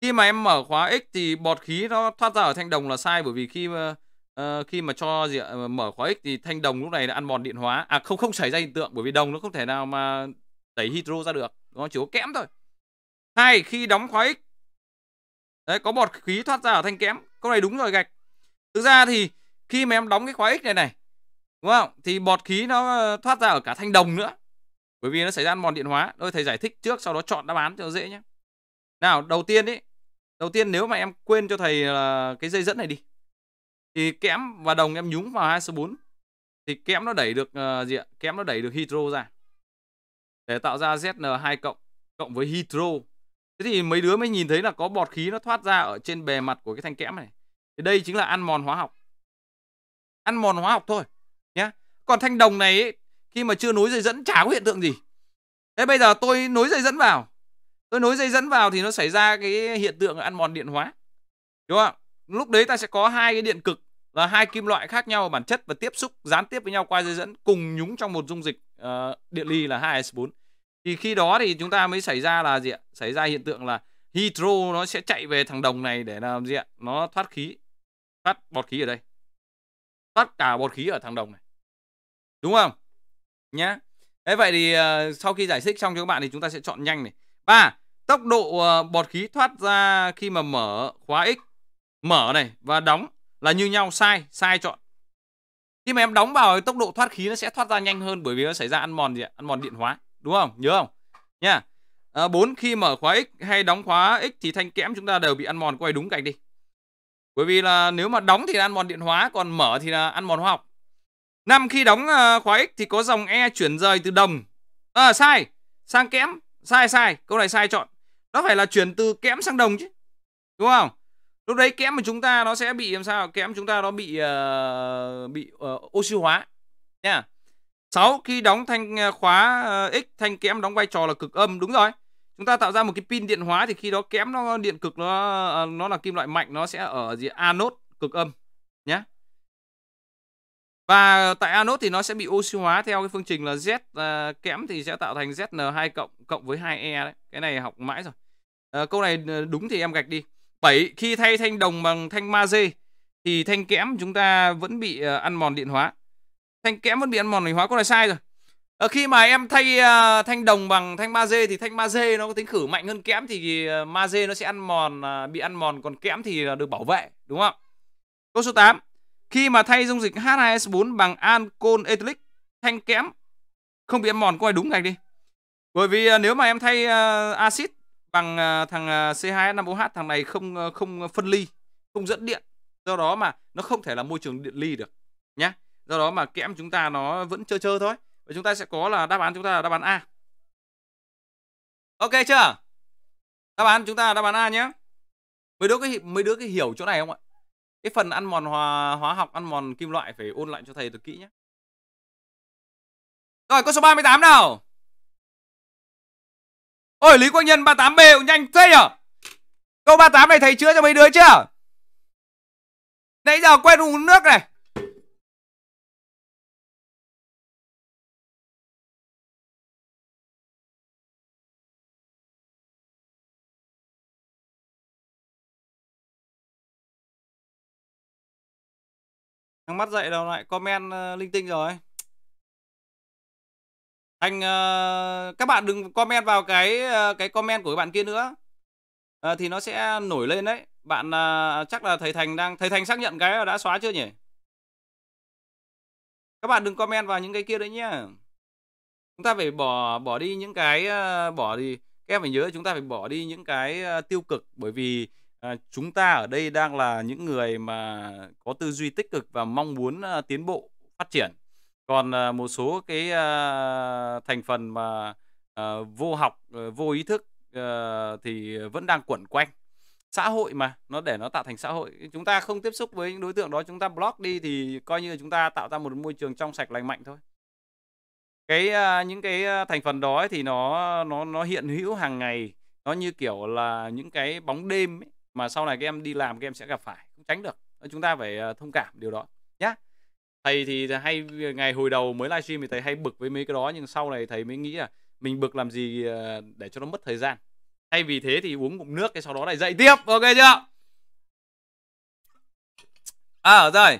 Khi mà em mở khóa x thì bọt khí nó thoát ra ở thanh đồng là sai bởi vì khi ờ, Ờ, khi mà cho gì ạ, ờ, mở khóa X thì thanh đồng lúc này là ăn mòn điện hóa. À không không xảy ra hiện tượng bởi vì đồng nó không thể nào mà đẩy hydro ra được. Nó chỉ có kẽm thôi. Hai, khi đóng khóa X Đấy, có bọt khí thoát ra ở thanh kẽm. Câu này đúng rồi gạch. Thực ra thì khi mà em đóng cái khóa X này này, đúng không? Thì bọt khí nó ờ, thoát ra ở cả thanh đồng nữa. Bởi vì nó xảy ra ăn mòn điện hóa. Thôi thầy giải thích trước sau đó chọn đáp án cho dễ nhé. Nào, đầu tiên ấy, đầu tiên nếu mà em quên cho thầy là cái dây dẫn này đi thì kẽm và đồng em nhúng vào hai số 4 thì kẽm nó đẩy được uh, gì ạ kẽm nó đẩy được hydro ra để tạo ra ZN2 cộng cộng với hydro thế thì mấy đứa mới nhìn thấy là có bọt khí nó thoát ra ở trên bề mặt của cái thanh kẽm này thì đây chính là ăn mòn hóa học ăn mòn hóa học thôi nhé còn thanh đồng này ấy, khi mà chưa nối dây dẫn chả có hiện tượng gì thế bây giờ tôi nối dây dẫn vào tôi nối dây dẫn vào thì nó xảy ra cái hiện tượng ăn mòn điện hóa đúng không lúc đấy ta sẽ có hai cái điện cực là hai kim loại khác nhau bản chất và tiếp xúc gián tiếp với nhau qua dây dẫn cùng nhúng trong một dung dịch uh, điện ly là 2s4 thì khi đó thì chúng ta mới xảy ra là gì ạ xảy ra hiện tượng là hydro nó sẽ chạy về thằng đồng này để làm gì ạ nó thoát khí thoát bọt khí ở đây thoát cả bọt khí ở thằng đồng này đúng không nhá thế vậy thì uh, sau khi giải thích xong cho các bạn thì chúng ta sẽ chọn nhanh này ba tốc độ uh, bọt khí thoát ra khi mà mở khóa x mở này và đóng là như nhau sai sai chọn khi mà em đóng vào tốc độ thoát khí nó sẽ thoát ra nhanh hơn bởi vì nó xảy ra ăn mòn gì ạ ăn mòn điện hóa đúng không nhớ không nha à, 4 khi mở khóa x hay đóng khóa x thì thanh kẽm chúng ta đều bị ăn mòn quay đúng cạnh đi bởi vì là nếu mà đóng thì ăn mòn điện hóa còn mở thì là ăn mòn hóa học năm khi đóng à, khóa x thì có dòng e chuyển rời từ đồng à, sai sang kẽm sai sai câu này sai chọn nó phải là chuyển từ kẽm sang đồng chứ đúng không lúc đấy kẽm của chúng ta nó sẽ bị làm sao kẽm chúng ta nó bị uh, bị uh, oxy hóa nha yeah. 6 khi đóng thanh ờ, khóa uh, x thanh kẽm đóng vai trò là cực âm đúng rồi chúng ta tạo ra một cái pin điện hóa thì khi đó kẽm nó điện cực nó nó là kim loại mạnh nó sẽ ở gì anode cực âm nhé và tại anode thì nó sẽ bị oxy hóa theo cái phương trình là Z uh, kẽm thì sẽ tạo thành ZN2 cộng cộng với 2E đấy. Cái này học mãi rồi. Uh, câu này đúng thì em gạch đi. 7. Khi thay thanh đồng bằng thanh magie thì thanh kẽm chúng ta vẫn bị ờ, ăn mòn điện hóa. Thanh kẽm vẫn bị ăn mòn điện hóa, có này sai rồi. À, khi mà em thay uh, thanh đồng bằng thanh magie thì thanh magie nó có tính khử mạnh hơn kẽm thì uh, magie nó sẽ ăn mòn uh, bị ăn mòn còn kẽm thì uh, được bảo vệ, đúng không? Câu số 8. Khi mà thay dung dịch H2S4 bằng ancol ethylic thanh kẽm không bị ăn mòn, có phải đúng gạch đi. Bởi vì uh, nếu mà em thay uh, axit bằng à, thằng à, C2H5OH thằng này không à, không phân ly, không dẫn điện. Do đó mà nó không thể là môi trường điện ly được nhá. Do đó mà kẽm chúng ta nó vẫn chơi chơi thôi. Và chúng ta sẽ có là đáp án chúng ta là đáp án A. Ok chưa? Đáp án chúng ta là đáp án A nhé. Mấy đứa cái mấy đứa cái hiểu chỗ này không ạ? Cái phần ăn mòn hòa hóa học, ăn mòn kim loại phải ôn lại cho thầy thật kỹ nhé. Rồi, câu số 38 nào. Ôi Lý Quang Nhân 38B cũng nhanh thế nhở Câu 38 này thầy chữa cho mấy đứa chưa Nãy giờ quên uống nước này Thằng mắt dậy đâu lại comment uh, linh tinh rồi thành uh, ờ, các bạn đừng comment vào cái uh, cái comment của bạn kia nữa uh, thì nó sẽ nổi lên đấy bạn uh, chắc là thầy thành đang thầy thành xác nhận cái đã xóa chưa nhỉ các bạn đừng comment vào những cái kia đấy nhá chúng ta phải bỏ bỏ đi những cái uh, bỏ đi các em phải nhớ chúng ta phải bỏ đi những cái uh, tiêu cực bởi vì uh, chúng ta ở đây đang là những người mà có tư duy tích cực và mong muốn uh, tiến bộ phát triển còn, ờ, một số cái, ờ, thành phần mà, ờ, vô học, vô ý thức, thì vẫn đang quẩn quanh. Xã hội mà, nó để nó tạo thành xã hội. Chúng ta không tiếp xúc với những đối tượng đó, chúng ta block đi thì coi như là chúng ta tạo ra một môi trường trong sạch lành mạnh thôi. Cái, những cái thành phần đó thì nó nó nó hiện hữu hàng ngày, nó như kiểu là những cái bóng đêm ấy, mà sau này các em đi làm các em sẽ gặp phải, không tránh được. Chúng ta phải, thông cảm điều đó thầy thì hay ngày hồi đầu mới livestream thì thầy hay bực với mấy cái đó nhưng sau này thầy mới nghĩ là mình bực làm gì ờ, để cho nó mất thời gian thay vì thế thì uống ngụm nước cái sau đó lại dậy tiếp ok chưa à rồi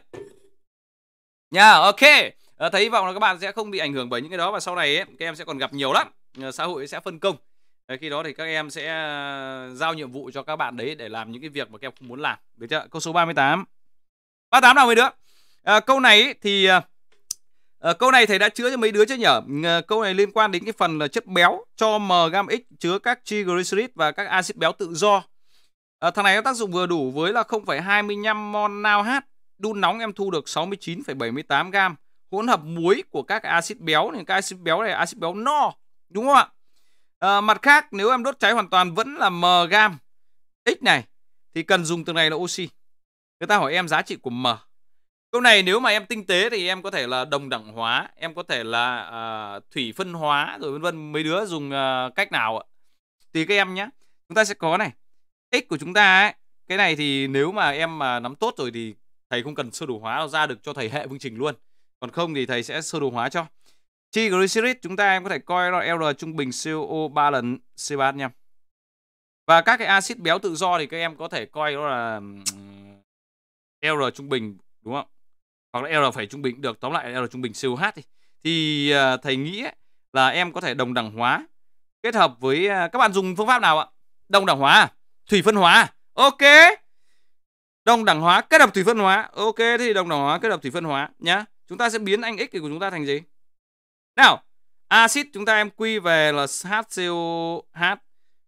nha yeah, ok ờ, thấy hy vọng là các bạn sẽ không bị ảnh hưởng bởi những cái đó và sau này ấy, các em sẽ còn gặp nhiều lắm ờ, xã hội sẽ phân công khi đó thì các em sẽ giao nhiệm vụ cho các bạn đấy để làm những cái việc mà các em không muốn làm được chưa câu số 38 38 nào mấy đứa à, câu này thì à, câu này thầy đã chứa cho mấy đứa chứ nhở à, câu này liên quan đến cái phần là chất béo cho m gam x chứa các triglycerid và các axit béo tự do à, thằng này có tác dụng vừa đủ với là 0,25 mol nào h đun nóng em thu được 69,78 gam hỗn hợp muối của các axit béo thì các axit béo này axit béo no đúng không ạ à, mặt khác nếu em đốt cháy hoàn toàn vẫn là m gam x này thì cần dùng từ này là oxy người ta hỏi em giá trị của m Câu này nếu mà em tinh tế thì em có thể là đồng đẳng hóa, em có thể là uh, thủy phân hóa rồi vân vân mấy đứa dùng uh, cách nào ạ? Tùy các em nhé. Chúng ta sẽ có này. X của chúng ta ấy, cái này thì nếu mà em mà nắm tốt rồi thì thầy không cần sơ đồ hóa ra được cho thầy hệ phương trình luôn. Còn không thì thầy sẽ sơ đồ hóa cho. Chi glycerid chúng ta em có thể coi là R trung bình CO3 lần C3 nha. Và các cái axit béo tự do thì các em có thể coi đó là R trung bình đúng không? hoặc là L phải trung bình được tóm lại L trung bình siêu H đi thì uh, thầy nghĩ ấy, là em có thể đồng đẳng hóa kết hợp với uh, các bạn dùng phương pháp nào ạ đồng đẳng hóa à? thủy phân hóa ok đồng đẳng hóa kết hợp thủy phân hóa ok thì đồng đẳng hóa kết hợp thủy phân hóa nhá chúng ta sẽ biến anh x của chúng ta thành gì nào axit chúng ta em quy về là HCOH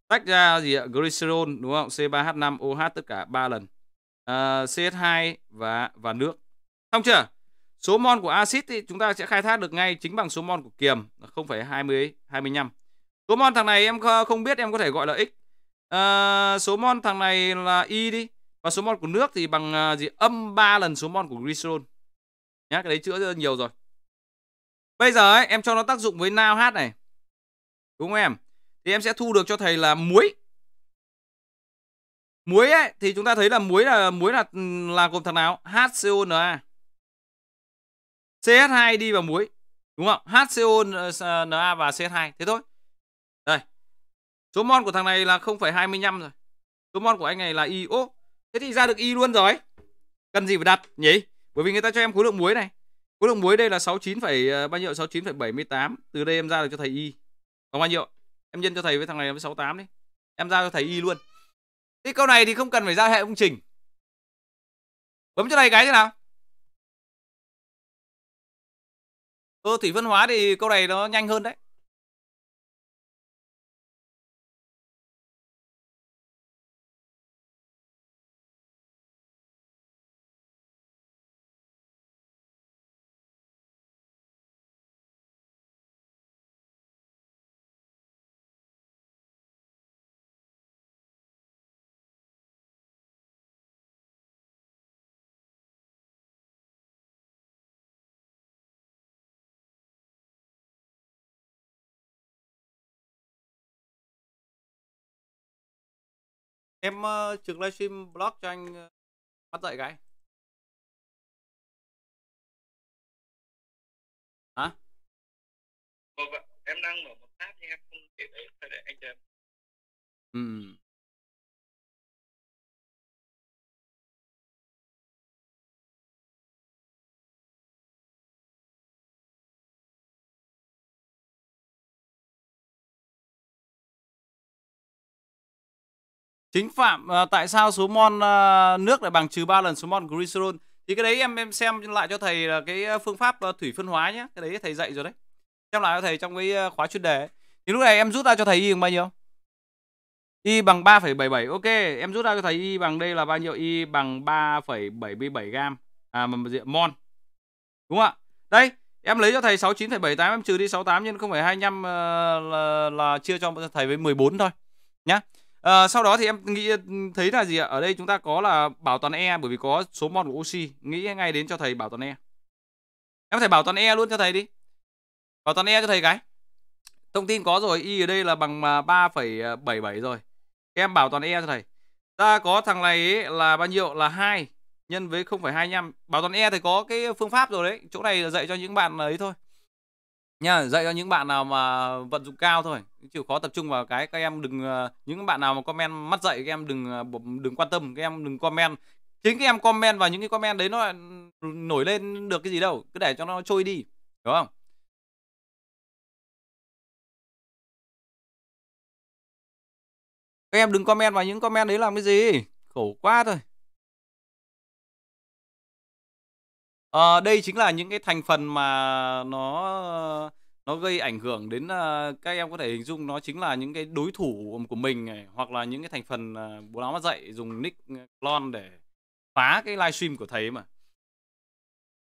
tách ra gì ạ glycerol đúng không C3H5OH tất cả 3 lần uh, CH2 và và nước Xong chưa? Số mol của axit thì chúng ta sẽ khai thác được ngay chính bằng số mol của kiềm là 0,20 25. Số mol thằng này em không biết em có thể gọi là x. À, số mol thằng này là y đi. Và số mol của nước thì bằng à, gì âm 3 lần số mol của glycerol. Nhá, cái đấy chữa nhiều rồi. Bây giờ ấy, em cho nó tác dụng với NaOH này. Đúng không em? Thì em sẽ thu được cho thầy là muối. Muối ấy thì chúng ta thấy là muối là muối là ừ, là gồm thằng nào? HCONa. CH2 đi vào muối đúng không? HCO Na và CH2 thế thôi. Đây. Số mol của thằng này là 0,25 rồi. Số mol của anh này là y. Ô, thế thì ra được y luôn rồi. Cần gì phải đặt nhỉ? Bởi vì người ta cho em khối lượng muối này. Khối lượng muối đây là 69, ờ, bao nhiêu? 69,78. Từ đây em ra được cho thầy y. Còn bao nhiêu? Em nhân cho thầy với thằng này là 68 đi. Em ra cho thầy y luôn. Thế câu này thì không cần phải ra hệ công trình. Bấm chỗ này cái thế nào? Ờ, Thủy Văn Hóa thì câu này nó nhanh hơn đấy. em uh, trực livestream blog cho anh bắt ờ, dậy cái hả vâng, em đang mở một tab nhưng em không thể để anh chờ em ừ chính phạm à, tại sao số mol à, ờ, nước lại bằng trừ 3 lần số mol glycerol thì cái đấy em em xem lại cho thầy là cái ờ, phương pháp thủy phân hóa nhé cái đấy thầy dạy rồi đấy xem lại cho thầy trong cái khóa chuyên đề thì lúc này em rút ra cho thầy y bằng bao nhiêu y bằng 3,77 ok em rút ra cho thầy y bằng đây là bao nhiêu y bằng 3,77 gam à mà diện mol đúng không ạ đây em lấy cho thầy 69,78 em trừ đi 68 nhân 0,25 uh, là, là chia cho thầy với 14 thôi nhá À, sau đó thì em nghĩ ừ, thấy là gì ạ? Ở đây chúng ta có là bảo toàn E bởi vì có số mol của oxy, nghĩ ngay đến cho thầy bảo toàn E. Em thầy bảo toàn E luôn cho thầy đi. Bảo toàn E cho thầy cái. Thông tin có rồi, Y ở đây là bằng 3,77 à, à, rồi. Em bảo toàn E cho thầy. Ta có thằng này ấy là bao nhiêu? Là 2 nhân với 0,25. Bảo toàn E thì có cái phương pháp rồi đấy. Chỗ này là dạy cho những bạn ấy thôi nha dạy cho những bạn nào mà vận dụng cao thôi chịu khó tập trung vào cái các em đừng ờ, những bạn nào mà comment mắt dậy các em đừng ờ, đừng quan tâm các em đừng comment chính các em comment vào những cái comment đấy nó nổi lên được cái gì đâu cứ để cho nó trôi đi đúng không các em đừng comment vào những comment đấy làm cái gì khổ quá thôi à, đây chính là những cái thành phần mà nó nó gây ảnh hưởng đến uh, các em có thể hình dung nó chính là những cái đối thủ của mình này, hoặc là những cái thành phần uh, bố láo mắt dạy dùng nick clone ờ, để phá cái livestream của thầy mà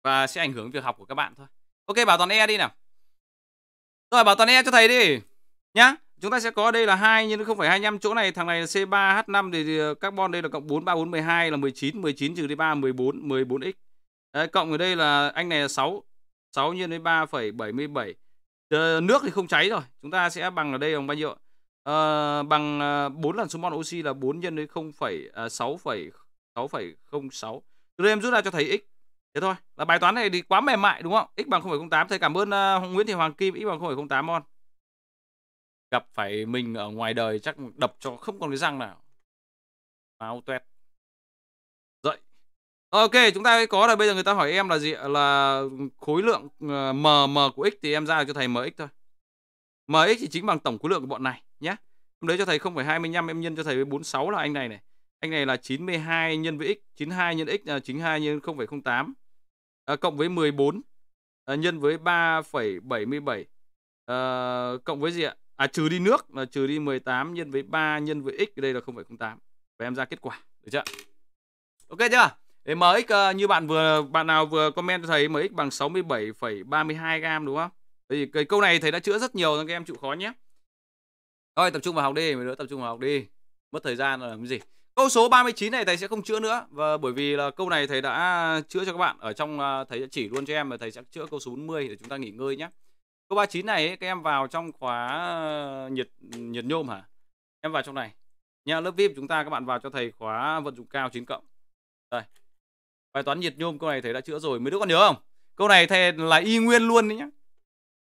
và sẽ ảnh hưởng việc học của các bạn thôi ok bảo toàn e đi nào rồi bảo toàn e cho thầy đi nhá chúng ta sẽ có đây là hai nhưng không phải 25 chỗ này thằng này là C3 H5 thì carbon đây là cộng 4 3 4 12 là 19 19 trừ đi 3 14 14 x Đấy, cộng ở đây là anh này là 6 6 nhân với 3,77 ờ, nước thì không cháy rồi chúng ta sẽ bằng ở đây bằng bao nhiêu ờ, bằng 4 ờ, lần số mol oxy là 4 nhân với 0, à, 6, 6,06 đây em rút ra cho thấy x Thế thôi là bài toán này thì quá mềm mại đúng không x bằng 0,08 thầy cảm ơn uh, Nguyễn Thị Hoàng Kim x bằng 0,08 mol gặp phải mình ở ngoài đời chắc đập cho không còn cái răng nào máu tuét Ok, chúng ta có rồi. bây giờ người ta hỏi em là gì? Là khối lượng ờ, M, M của X thì em ra cho thầy MX thôi. MX thì chính bằng tổng khối lượng của bọn này nhé. Em lấy cho thầy 0,25 em nhân cho thầy với 46 là anh này này. Anh này là 92 nhân với X. 92 nhân X là 92 nhân 0,08. À, cộng với 14. À, nhân với 3,77. À, ờ, cộng với gì ạ? À trừ đi nước là trừ đi 18 nhân với 3 nhân với X. Đây là 0,08. Và em ra kết quả. Được chưa? Ok chưa? Để MX ờ, như bạn vừa bạn nào vừa comment thầy MX bằng 67,32 gam đúng không? Thì cái câu này thầy đã chữa rất nhiều nên các em chịu khó nhé. Rồi tập trung vào học đi, mình nữa tập trung vào học đi. Mất thời gian là làm cái gì? Câu số 39 này thầy sẽ không chữa nữa và bởi vì là câu này thầy đã chữa cho các bạn ở trong ờ, thầy đã chỉ luôn cho em và thầy sẽ chữa câu số 40 để chúng ta nghỉ ngơi nhé. Câu 39 này các em vào trong khóa ờ, nhiệt nhiệt nhôm hả? Em vào trong này. Nhà lớp VIP chúng ta các bạn vào cho thầy khóa vận dụng cao 9 cộng. Đây bài toán nhiệt nhôm câu này thầy đã chữa rồi mấy đứa còn nhớ không câu này thầy là y nguyên luôn đấy nhá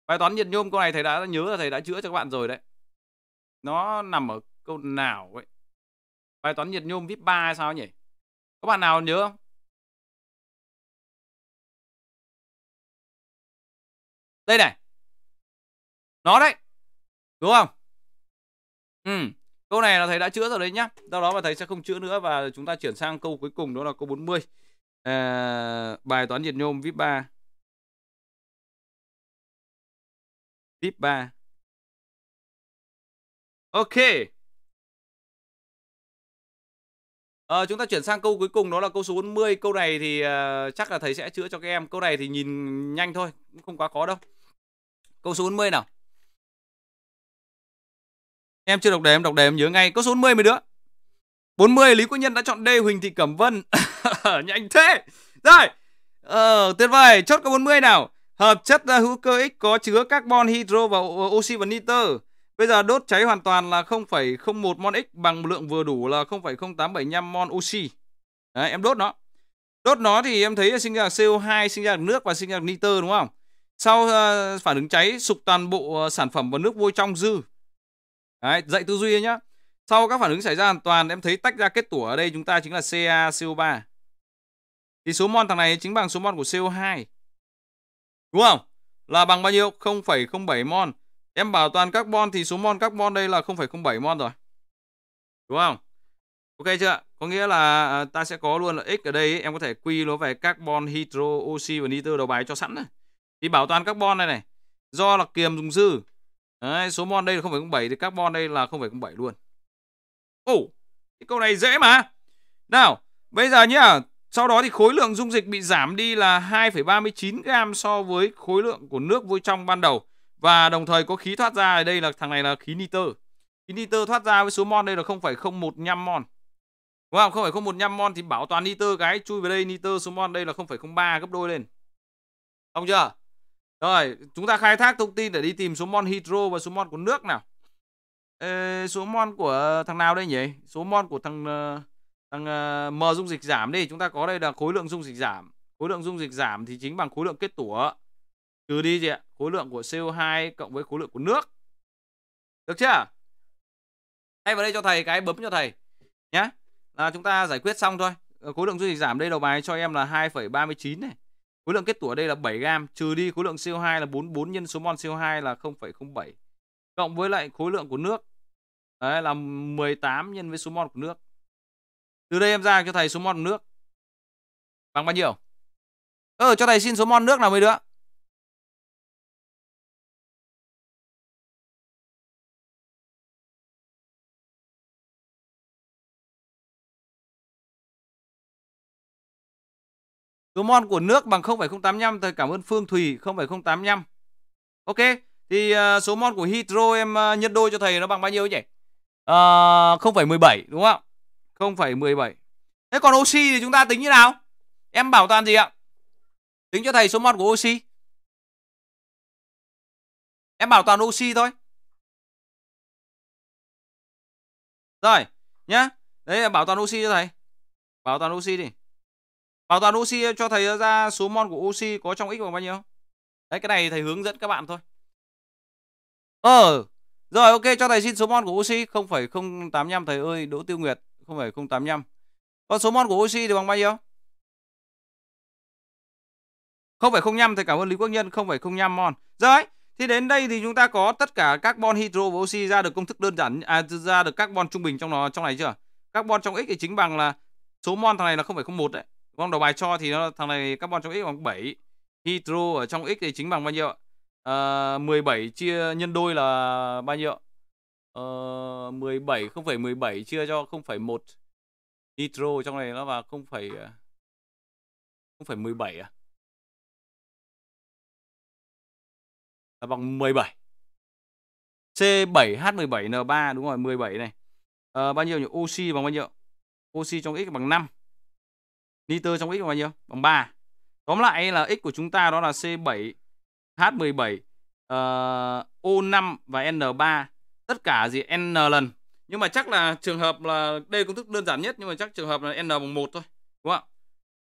bài toán nhiệt nhôm câu này thầy đã nhớ là thầy đã chữa cho các bạn rồi đấy nó nằm ở câu nào ấy bài toán nhiệt nhôm vip 3 hay sao nhỉ các bạn nào nhớ không đây này nó đấy đúng không ừ câu này là thầy đã chữa rồi đấy nhá Sau đó mà thầy sẽ không chữa nữa và chúng ta chuyển sang câu cuối cùng đó là câu 40 à, bài toán nhiệt nhôm VIP 3 VIP 3 Ok à, Chúng ta chuyển sang câu cuối cùng đó là câu số 40 Câu này thì uh, chắc là thầy sẽ chữa cho các em Câu này thì nhìn nhanh thôi Không quá khó đâu Câu số 40 nào Em chưa đọc đề em đọc đề em nhớ ngay Câu số 40 mới được 40 Lý Quốc Nhân đã chọn D Huỳnh Thị Cẩm Vân. Nhanh thế. Rồi. Ờ, tuyệt vời, chốt câu 40 nào. Hợp chất hữu cơ X có chứa carbon, hydro và oxy và nitơ. Bây giờ đốt cháy hoàn toàn là 0,01 mol X bằng lượng vừa đủ là 0,0875 mol oxy. Đấy, em đốt nó. Đốt nó thì em thấy sinh ra CO2, sinh ra nước và sinh ra nitơ đúng không? Sau uh, phản ứng cháy, sụp toàn bộ ờ, sản phẩm và nước vôi trong dư. Đấy, dạy tư duy nhá. Sau các phản ứng xảy ra hoàn toàn, em thấy tách ra kết tủa ở đây chúng ta chính là caco 3 Thì số mol thằng này chính bằng số mol của CO2. Đúng không? Là bằng bao nhiêu? 0,07 mol. Em bảo toàn carbon thì số mol carbon đây là 0,07 mol rồi. Đúng không? Ok chưa? Có nghĩa là à, ta sẽ có luôn là x ở đây em có thể quy nó về carbon, hydro, oxy và nitơ đầu bài cho sẵn này. Thì bảo toàn carbon này này. Do là kiềm dùng dư. Đấy, số mol đây là 0,07 thì carbon đây là 0,07 luôn. Ồ, oh, cái câu này dễ mà. Nào, bây giờ nhá, sau đó thì khối lượng dung dịch bị giảm đi là 2,39 gram so với khối lượng của nước vôi trong ban đầu. Và đồng thời có khí thoát ra, đây là thằng này là khí nitơ. Khí nitơ thoát ra với số mol đây là 0,015 mol. Đúng không? 0,015 mol thì bảo toàn nitơ cái chui về đây nitơ số mol đây là 0,03 gấp đôi lên. Không chưa? Rồi, chúng ta khai thác thông tin để đi tìm số mol hydro và số mol của nước nào. Ê, số mon của thằng nào đây nhỉ? Số mon của thằng ờ, thằng ờ, M dung dịch giảm đi, chúng ta có đây là khối lượng dung dịch giảm. Khối lượng dung dịch giảm thì chính bằng khối lượng kết tủa trừ đi gì ạ? Khối lượng của CO2 cộng với khối lượng của nước. Được chưa? Thay vào đây cho thầy cái bấm cho thầy nhá. Là chúng ta giải quyết xong thôi. Ờ, khối lượng dung dịch giảm đây đầu bài cho em là 2,39 này. Khối lượng kết tủa đây là 7 gam trừ đi khối lượng CO2 là 44 nhân số mol CO2 là 0,07 cộng với lại khối lượng của nước đấy là 18 nhân với số mol của nước từ đây em ra cho thầy số mol nước bằng bao nhiêu ờ cho thầy xin số mol nước nào mấy đứa Số mol của nước bằng 0,085 Thầy cảm ơn Phương Thùy 0,085 Ok thì uh, số mod của hydro em uh, nhân đôi cho thầy nó bằng bao nhiêu nhỉ? Uh, à, 0,17 đúng không? 0,17. Thế còn oxy thì chúng ta tính như nào? Em bảo toàn gì ạ? Tính cho thầy số mod của oxy. Em bảo toàn oxy thôi. Rồi, nhá. Đấy là bảo toàn oxy cho thầy. Bảo toàn oxy đi. Bảo toàn oxy cho thầy ra số mol của oxy có trong x bằng bao nhiêu? Đấy cái này thầy hướng dẫn các bạn thôi. Ờ Rồi ok cho thầy xin số mol của oxy 0,085 thầy ơi Đỗ Tiêu Nguyệt 0,085 Còn số mol của oxy thì bằng bao nhiêu 0,05 thầy cảm ơn Lý Quốc Nhân 0,05 mol Rồi thì đến đây thì chúng ta có tất cả carbon hydro và oxy ra được công thức đơn giản à, ra được carbon trung bình trong nó trong này chưa? Carbon trong x thì chính bằng là số mol thằng này là 0,01 đấy. Con đầu bài cho thì nó thằng này carbon trong x bằng 7. Hydro ở trong x thì chính bằng bao nhiêu ạ? À, ờ, 17 chia nhân đôi là bao nhiêu? Ờ, 17 0,17 chia cho 0,1 nitro trong này nó vào 0, 0,17 à, à? Là bằng 17. C7H17N3 đúng rồi 17 này. À, bao nhiêu nhỉ? Oxy bằng bao nhiêu? Oxy trong x bằng 5. Nitơ trong x bằng bao nhiêu? Bằng 3. Tóm lại là x của chúng ta đó là C7 H17, uh, ờ, U 5 và N3 tất cả gì N lần. Nhưng mà chắc là trường hợp là đây công thức đơn giản nhất nhưng mà chắc trường hợp là N bằng 1 thôi. Đúng không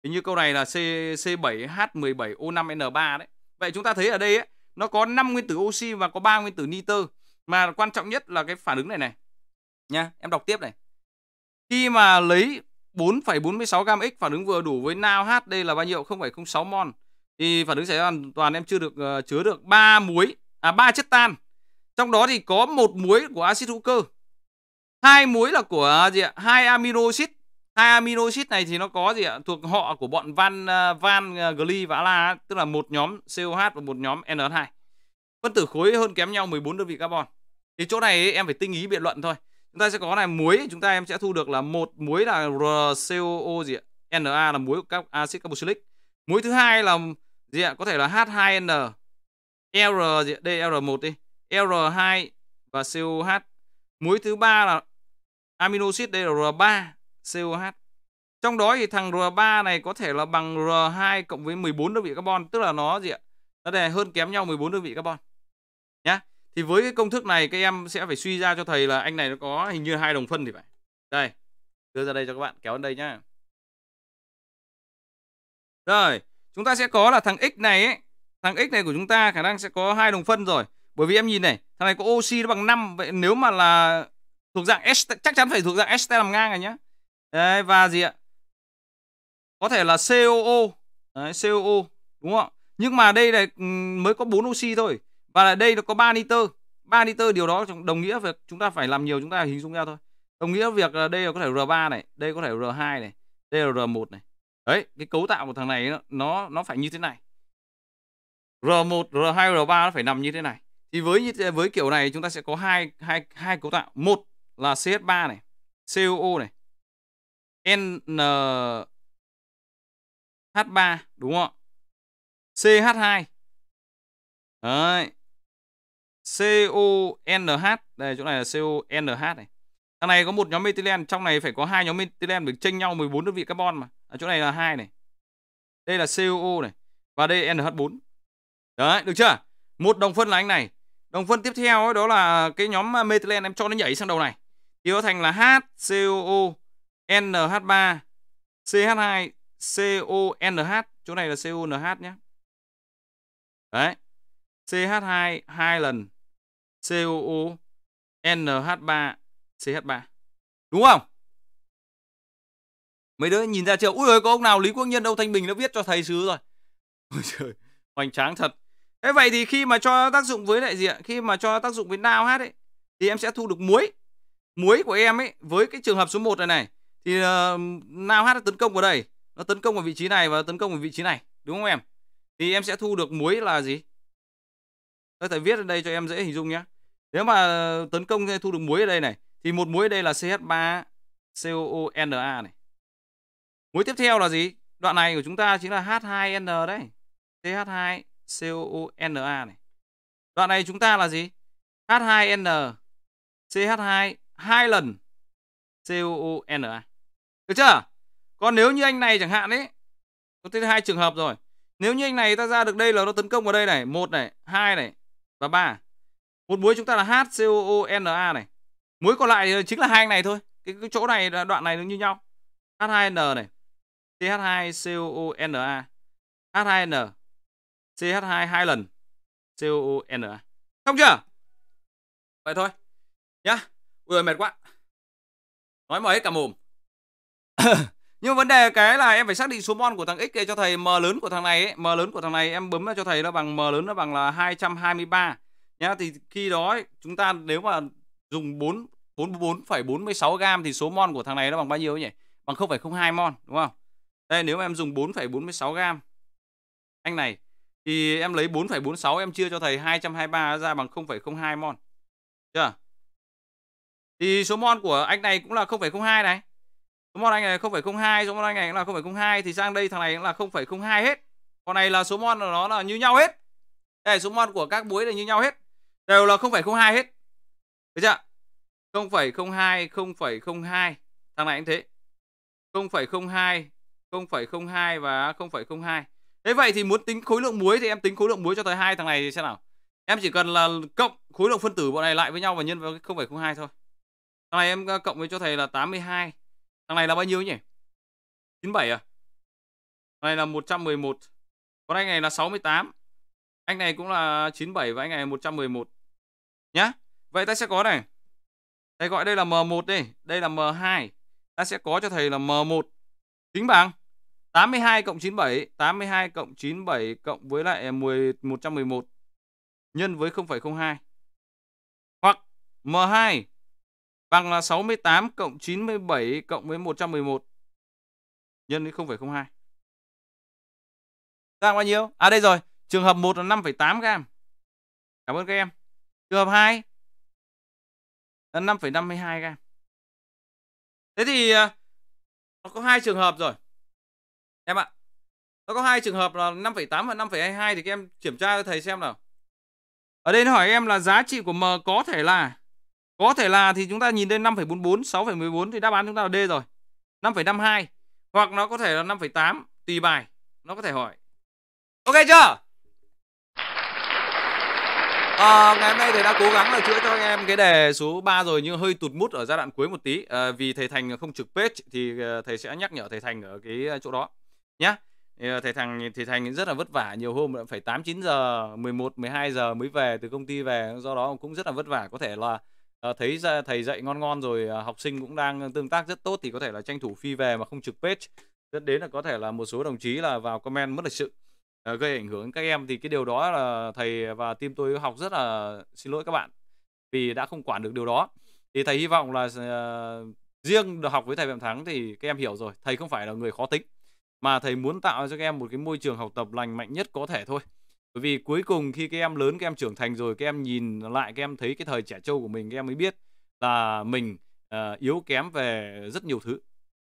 Thì như câu này là C C7H17O5N3 đấy. Vậy chúng ta thấy ở đây ấy, nó có 5 nguyên tử oxy và có 3 nguyên tử nitơ. Mà quan trọng nhất là cái phản ứng này này. Nha, em đọc tiếp này. Khi mà lấy 4,46 gam x phản ứng vừa đủ với NaOH đây là bao nhiêu? 0,06 mol thì phản ứng xảy ra hoàn toàn em chưa được uh, chứa được ba muối à ba chất tan trong đó thì có một muối của axit hữu cơ hai muối là của gì ạ hai amino acid hai amino acid này thì nó có gì ạ thuộc họ của bọn van uh, van ờ, gly và ala tức là một nhóm COH và một nhóm NH2 phân tử khối hơn kém nhau 14 đơn vị carbon thì chỗ này ấy, em phải tinh ý biện luận thôi chúng ta sẽ có này muối chúng ta em sẽ thu được là một muối là RCOO gì ạ? Na là muối của các axit carboxylic muối thứ hai là gì ạ? Có thể là H2N, R gì ạ? DR1 đi, R2 và COH. Muối thứ ba là aminoxid DR3, COH. Trong đó thì thằng R3 này có thể là bằng R2 cộng với 14 đơn vị carbon, tức là nó gì ạ? Nó đề hơn kém nhau 14 đơn vị carbon. Nhá. Thì với cái công thức này các em sẽ phải suy ra cho thầy là anh này nó có hình như hai đồng phân thì phải. Đây, đưa ra đây cho các bạn kéo lên đây nhá. Rồi, chúng ta sẽ có là thằng x này ấy, thằng x này của chúng ta khả năng sẽ có hai đồng phân rồi. Bởi vì em nhìn này, thằng này có oxy nó bằng 5, vậy nếu mà là thuộc dạng S chắc chắn phải thuộc dạng ST làm ngang rồi nhá. Đấy và gì ạ? Có thể là COO. Đấy, COO đúng không Nhưng mà đây này ừ, mới có 4 oxy thôi. Và là đây nó có 3 nitơ. 3 nitơ điều đó đồng nghĩa việc chúng ta phải làm nhiều chúng ta hình dung ra thôi. Đồng nghĩa việc là đây là có thể R3 này, đây có thể R2 này, đây là R1 này. Đấy, cái cấu tạo của thằng này nó nó, phải như thế này. R1, R2, R3 nó phải nằm như thế này. Thì với với kiểu này chúng ta sẽ có hai hai hai cấu tạo. Một là CH3 này, COO này, N H3 đúng không CH2. Đấy. CONH, đây chỗ này là CONH này. Thằng này có một nhóm methylene, trong này phải có hai nhóm methylene để chênh nhau 14 đơn vị carbon mà à, chỗ này là hai này đây là COO này và đây NH4 đấy được chưa một đồng phân là anh này đồng phân tiếp theo ấy, đó là cái nhóm à, methylene em cho nó nhảy sang đầu này thì nó thành là HCOO NH3 CH2 CONH chỗ này là CONH nhé đấy CH2 hai lần COO NH3 CH3 đúng không mấy đứa nhìn ra chưa ui ơi có ông nào lý quốc nhân đâu thanh bình đã viết cho thầy sứ rồi ôi trời hoành tráng thật thế vậy thì khi mà cho tác dụng với lại gì ạ khi mà cho tác dụng với nao hát ấy thì em sẽ thu được muối muối của em ấy với cái trường hợp số 1 này này thì uh, nao hát nó tấn công vào đây nó tấn công vào vị trí này và tấn công vào vị trí này đúng không em thì em sẽ thu được muối là gì tôi thầy viết ở đây cho em dễ hình dung nhé nếu mà tấn công thu được muối ở đây này thì một muối ở đây là ch 3 coona này Mối tiếp theo là gì? Đoạn này của chúng ta chính là H2N đấy. CH2COONA này. Đoạn này chúng ta là gì? H2N CH2 hai lần COONA. Được chưa? Còn nếu như anh này chẳng hạn ấy, có tới hai trường hợp rồi. Nếu như anh này ta ra được đây là nó tấn công vào đây này, một này, hai này và ba. Một muối chúng ta là HCOONA này. Muối còn lại chính là hai anh này thôi. Cái, cái chỗ này đoạn này nó như nhau. H2N này CH2COONa, H2N, CH2 hai lần, COONa. Xong chưa? Vậy thôi. Nhá. Yeah. Ui ơi, mệt quá. Nói mỏi hết cả mồm. Nhưng vấn đề cái là em phải xác định số mol của thằng X để cho thầy M lớn của thằng này ấy. M lớn của thằng này em bấm cho thầy nó bằng M lớn nó bằng là 223. Nhá, thì khi đó ấy, chúng ta nếu mà dùng 4 44,46 gam thì số mol của thằng này nó bằng bao nhiêu nhỉ? Bằng 0,02 mol đúng không? Đây nếu mà em dùng 4,46 gram anh này thì em lấy 4,46 em chia cho thầy 223 ra bằng 0,02 mol. Chưa? Thì số mol của anh này cũng là 0,02 này. Số mol anh này 0,02, số mol anh này cũng là 0,02 thì sang đây thằng này cũng là 0,02 hết. Còn này là số mol của nó là như nhau hết. Đây số mol của các muối là như nhau hết. Đều là 0,02 hết. Được chưa? 0,02 0,02 thằng này anh thế. 0,02 0,02 và 0,02 Thế vậy thì muốn tính khối lượng muối thì em tính khối lượng muối cho tới hai thằng này thì sao nào Em chỉ cần là cộng khối lượng phân tử bọn này lại với nhau và nhân với 0,02 thôi Thằng này em ờ, cộng với cho thầy là 82 Thằng này là bao nhiêu nhỉ? 97 à? Thằng này là 111 Còn anh này là 68 Anh này cũng là 97 và anh này 111 Nhá Vậy ta sẽ có này Thầy gọi đây là M1 đi Đây là M2 Ta sẽ có cho thầy là M1 Tính bằng 82 cộng 97, 82 cộng 97 cộng với lại 10 à, 111 nhân với 0,02. Hoặc M2 bằng là 68 cộng 97 cộng với 111 nhân với 0,02. Ra bao nhiêu? À đây rồi, trường hợp 1 là 5,8 các em. Cảm ơn các em. Trường hợp 2 là 5,52 các em. Thế thì à, nó có hai trường hợp rồi. Em ạ. Nó có hai trường hợp là 5,8 và 5,22 thì các em kiểm tra cho thầy xem nào. Ở đây nó hỏi em là giá trị của M có thể là có thể là thì chúng ta nhìn đến 5,44, 6,14 thì đáp án chúng ta là D rồi. 5,52 hoặc nó có thể là 5,8 tùy bài, nó có thể hỏi. Ok chưa? À, ngày hôm nay thầy đã cố gắng là chữa cho anh em cái đề số 3 rồi nhưng hơi tụt mút ở giai đoạn cuối một tí à, vì thầy Thành không trực page thì ờ, thầy sẽ nhắc nhở thầy Thành ở cái chỗ đó nhá ờ, thầy thằng thì thành rất là vất vả nhiều hôm đã phải 8 9 giờ 11 12 giờ mới về từ công ty về do đó cũng rất là vất vả có thể là ờ, thấy ra thầy dạy ngon ngon rồi ờ, học sinh cũng đang tương tác rất tốt thì có thể là tranh thủ phi về mà không trực page dẫn đến là có thể là một số đồng chí là vào comment mất lịch sự gây ảnh hưởng các em thì cái điều đó là thầy và team tôi học rất là xin lỗi các bạn vì đã không quản được điều đó thì thầy hy vọng là uh, riêng được học với thầy Phạm Thắng thì các em hiểu rồi thầy không phải là người khó tính mà thầy muốn tạo cho các em một cái môi trường học tập lành mạnh nhất có thể thôi bởi vì cuối cùng khi các em lớn các em trưởng thành rồi các em nhìn lại các em thấy cái thời trẻ trâu của mình các em mới biết là mình uh, yếu kém về rất nhiều thứ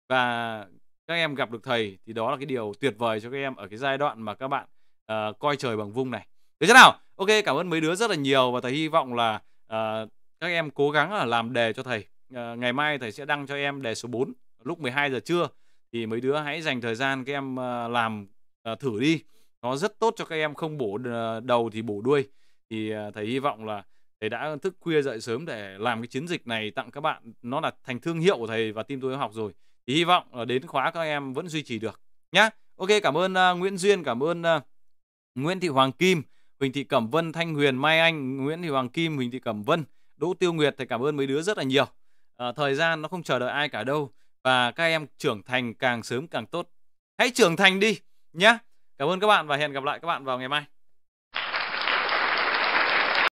và các em gặp được thầy thì đó là cái điều tuyệt vời cho các em ở cái giai đoạn mà các bạn uh, coi trời bằng vung này được chưa nào ok cảm ơn mấy đứa rất là nhiều và thầy hy vọng là uh, các em cố gắng là làm đề cho thầy uh, ngày mai thầy sẽ đăng cho em đề số 4 lúc 12 giờ trưa thì mấy đứa hãy dành thời gian các em ờ, làm ờ, thử đi nó rất tốt cho các em không bổ ờ, đầu thì bổ đuôi thì thầy hy vọng là thầy đã thức khuya dậy sớm để làm cái chiến dịch này tặng các bạn nó là thành thương hiệu của thầy và team tôi học rồi thì hy vọng là đến khóa các em vẫn duy trì được nhá ok cảm ơn nguyễn duyên cảm ơn nguyễn thị hoàng kim huỳnh thị cẩm vân thanh huyền mai anh nguyễn thị hoàng kim huỳnh thị cẩm vân đỗ tiêu nguyệt thầy cảm ơn mấy đứa rất là nhiều uh, thời gian nó không chờ đợi ai cả đâu và các em trưởng thành càng sớm càng tốt. Hãy trưởng thành đi nhé. Cảm ơn các bạn và hẹn gặp lại các bạn vào ngày mai.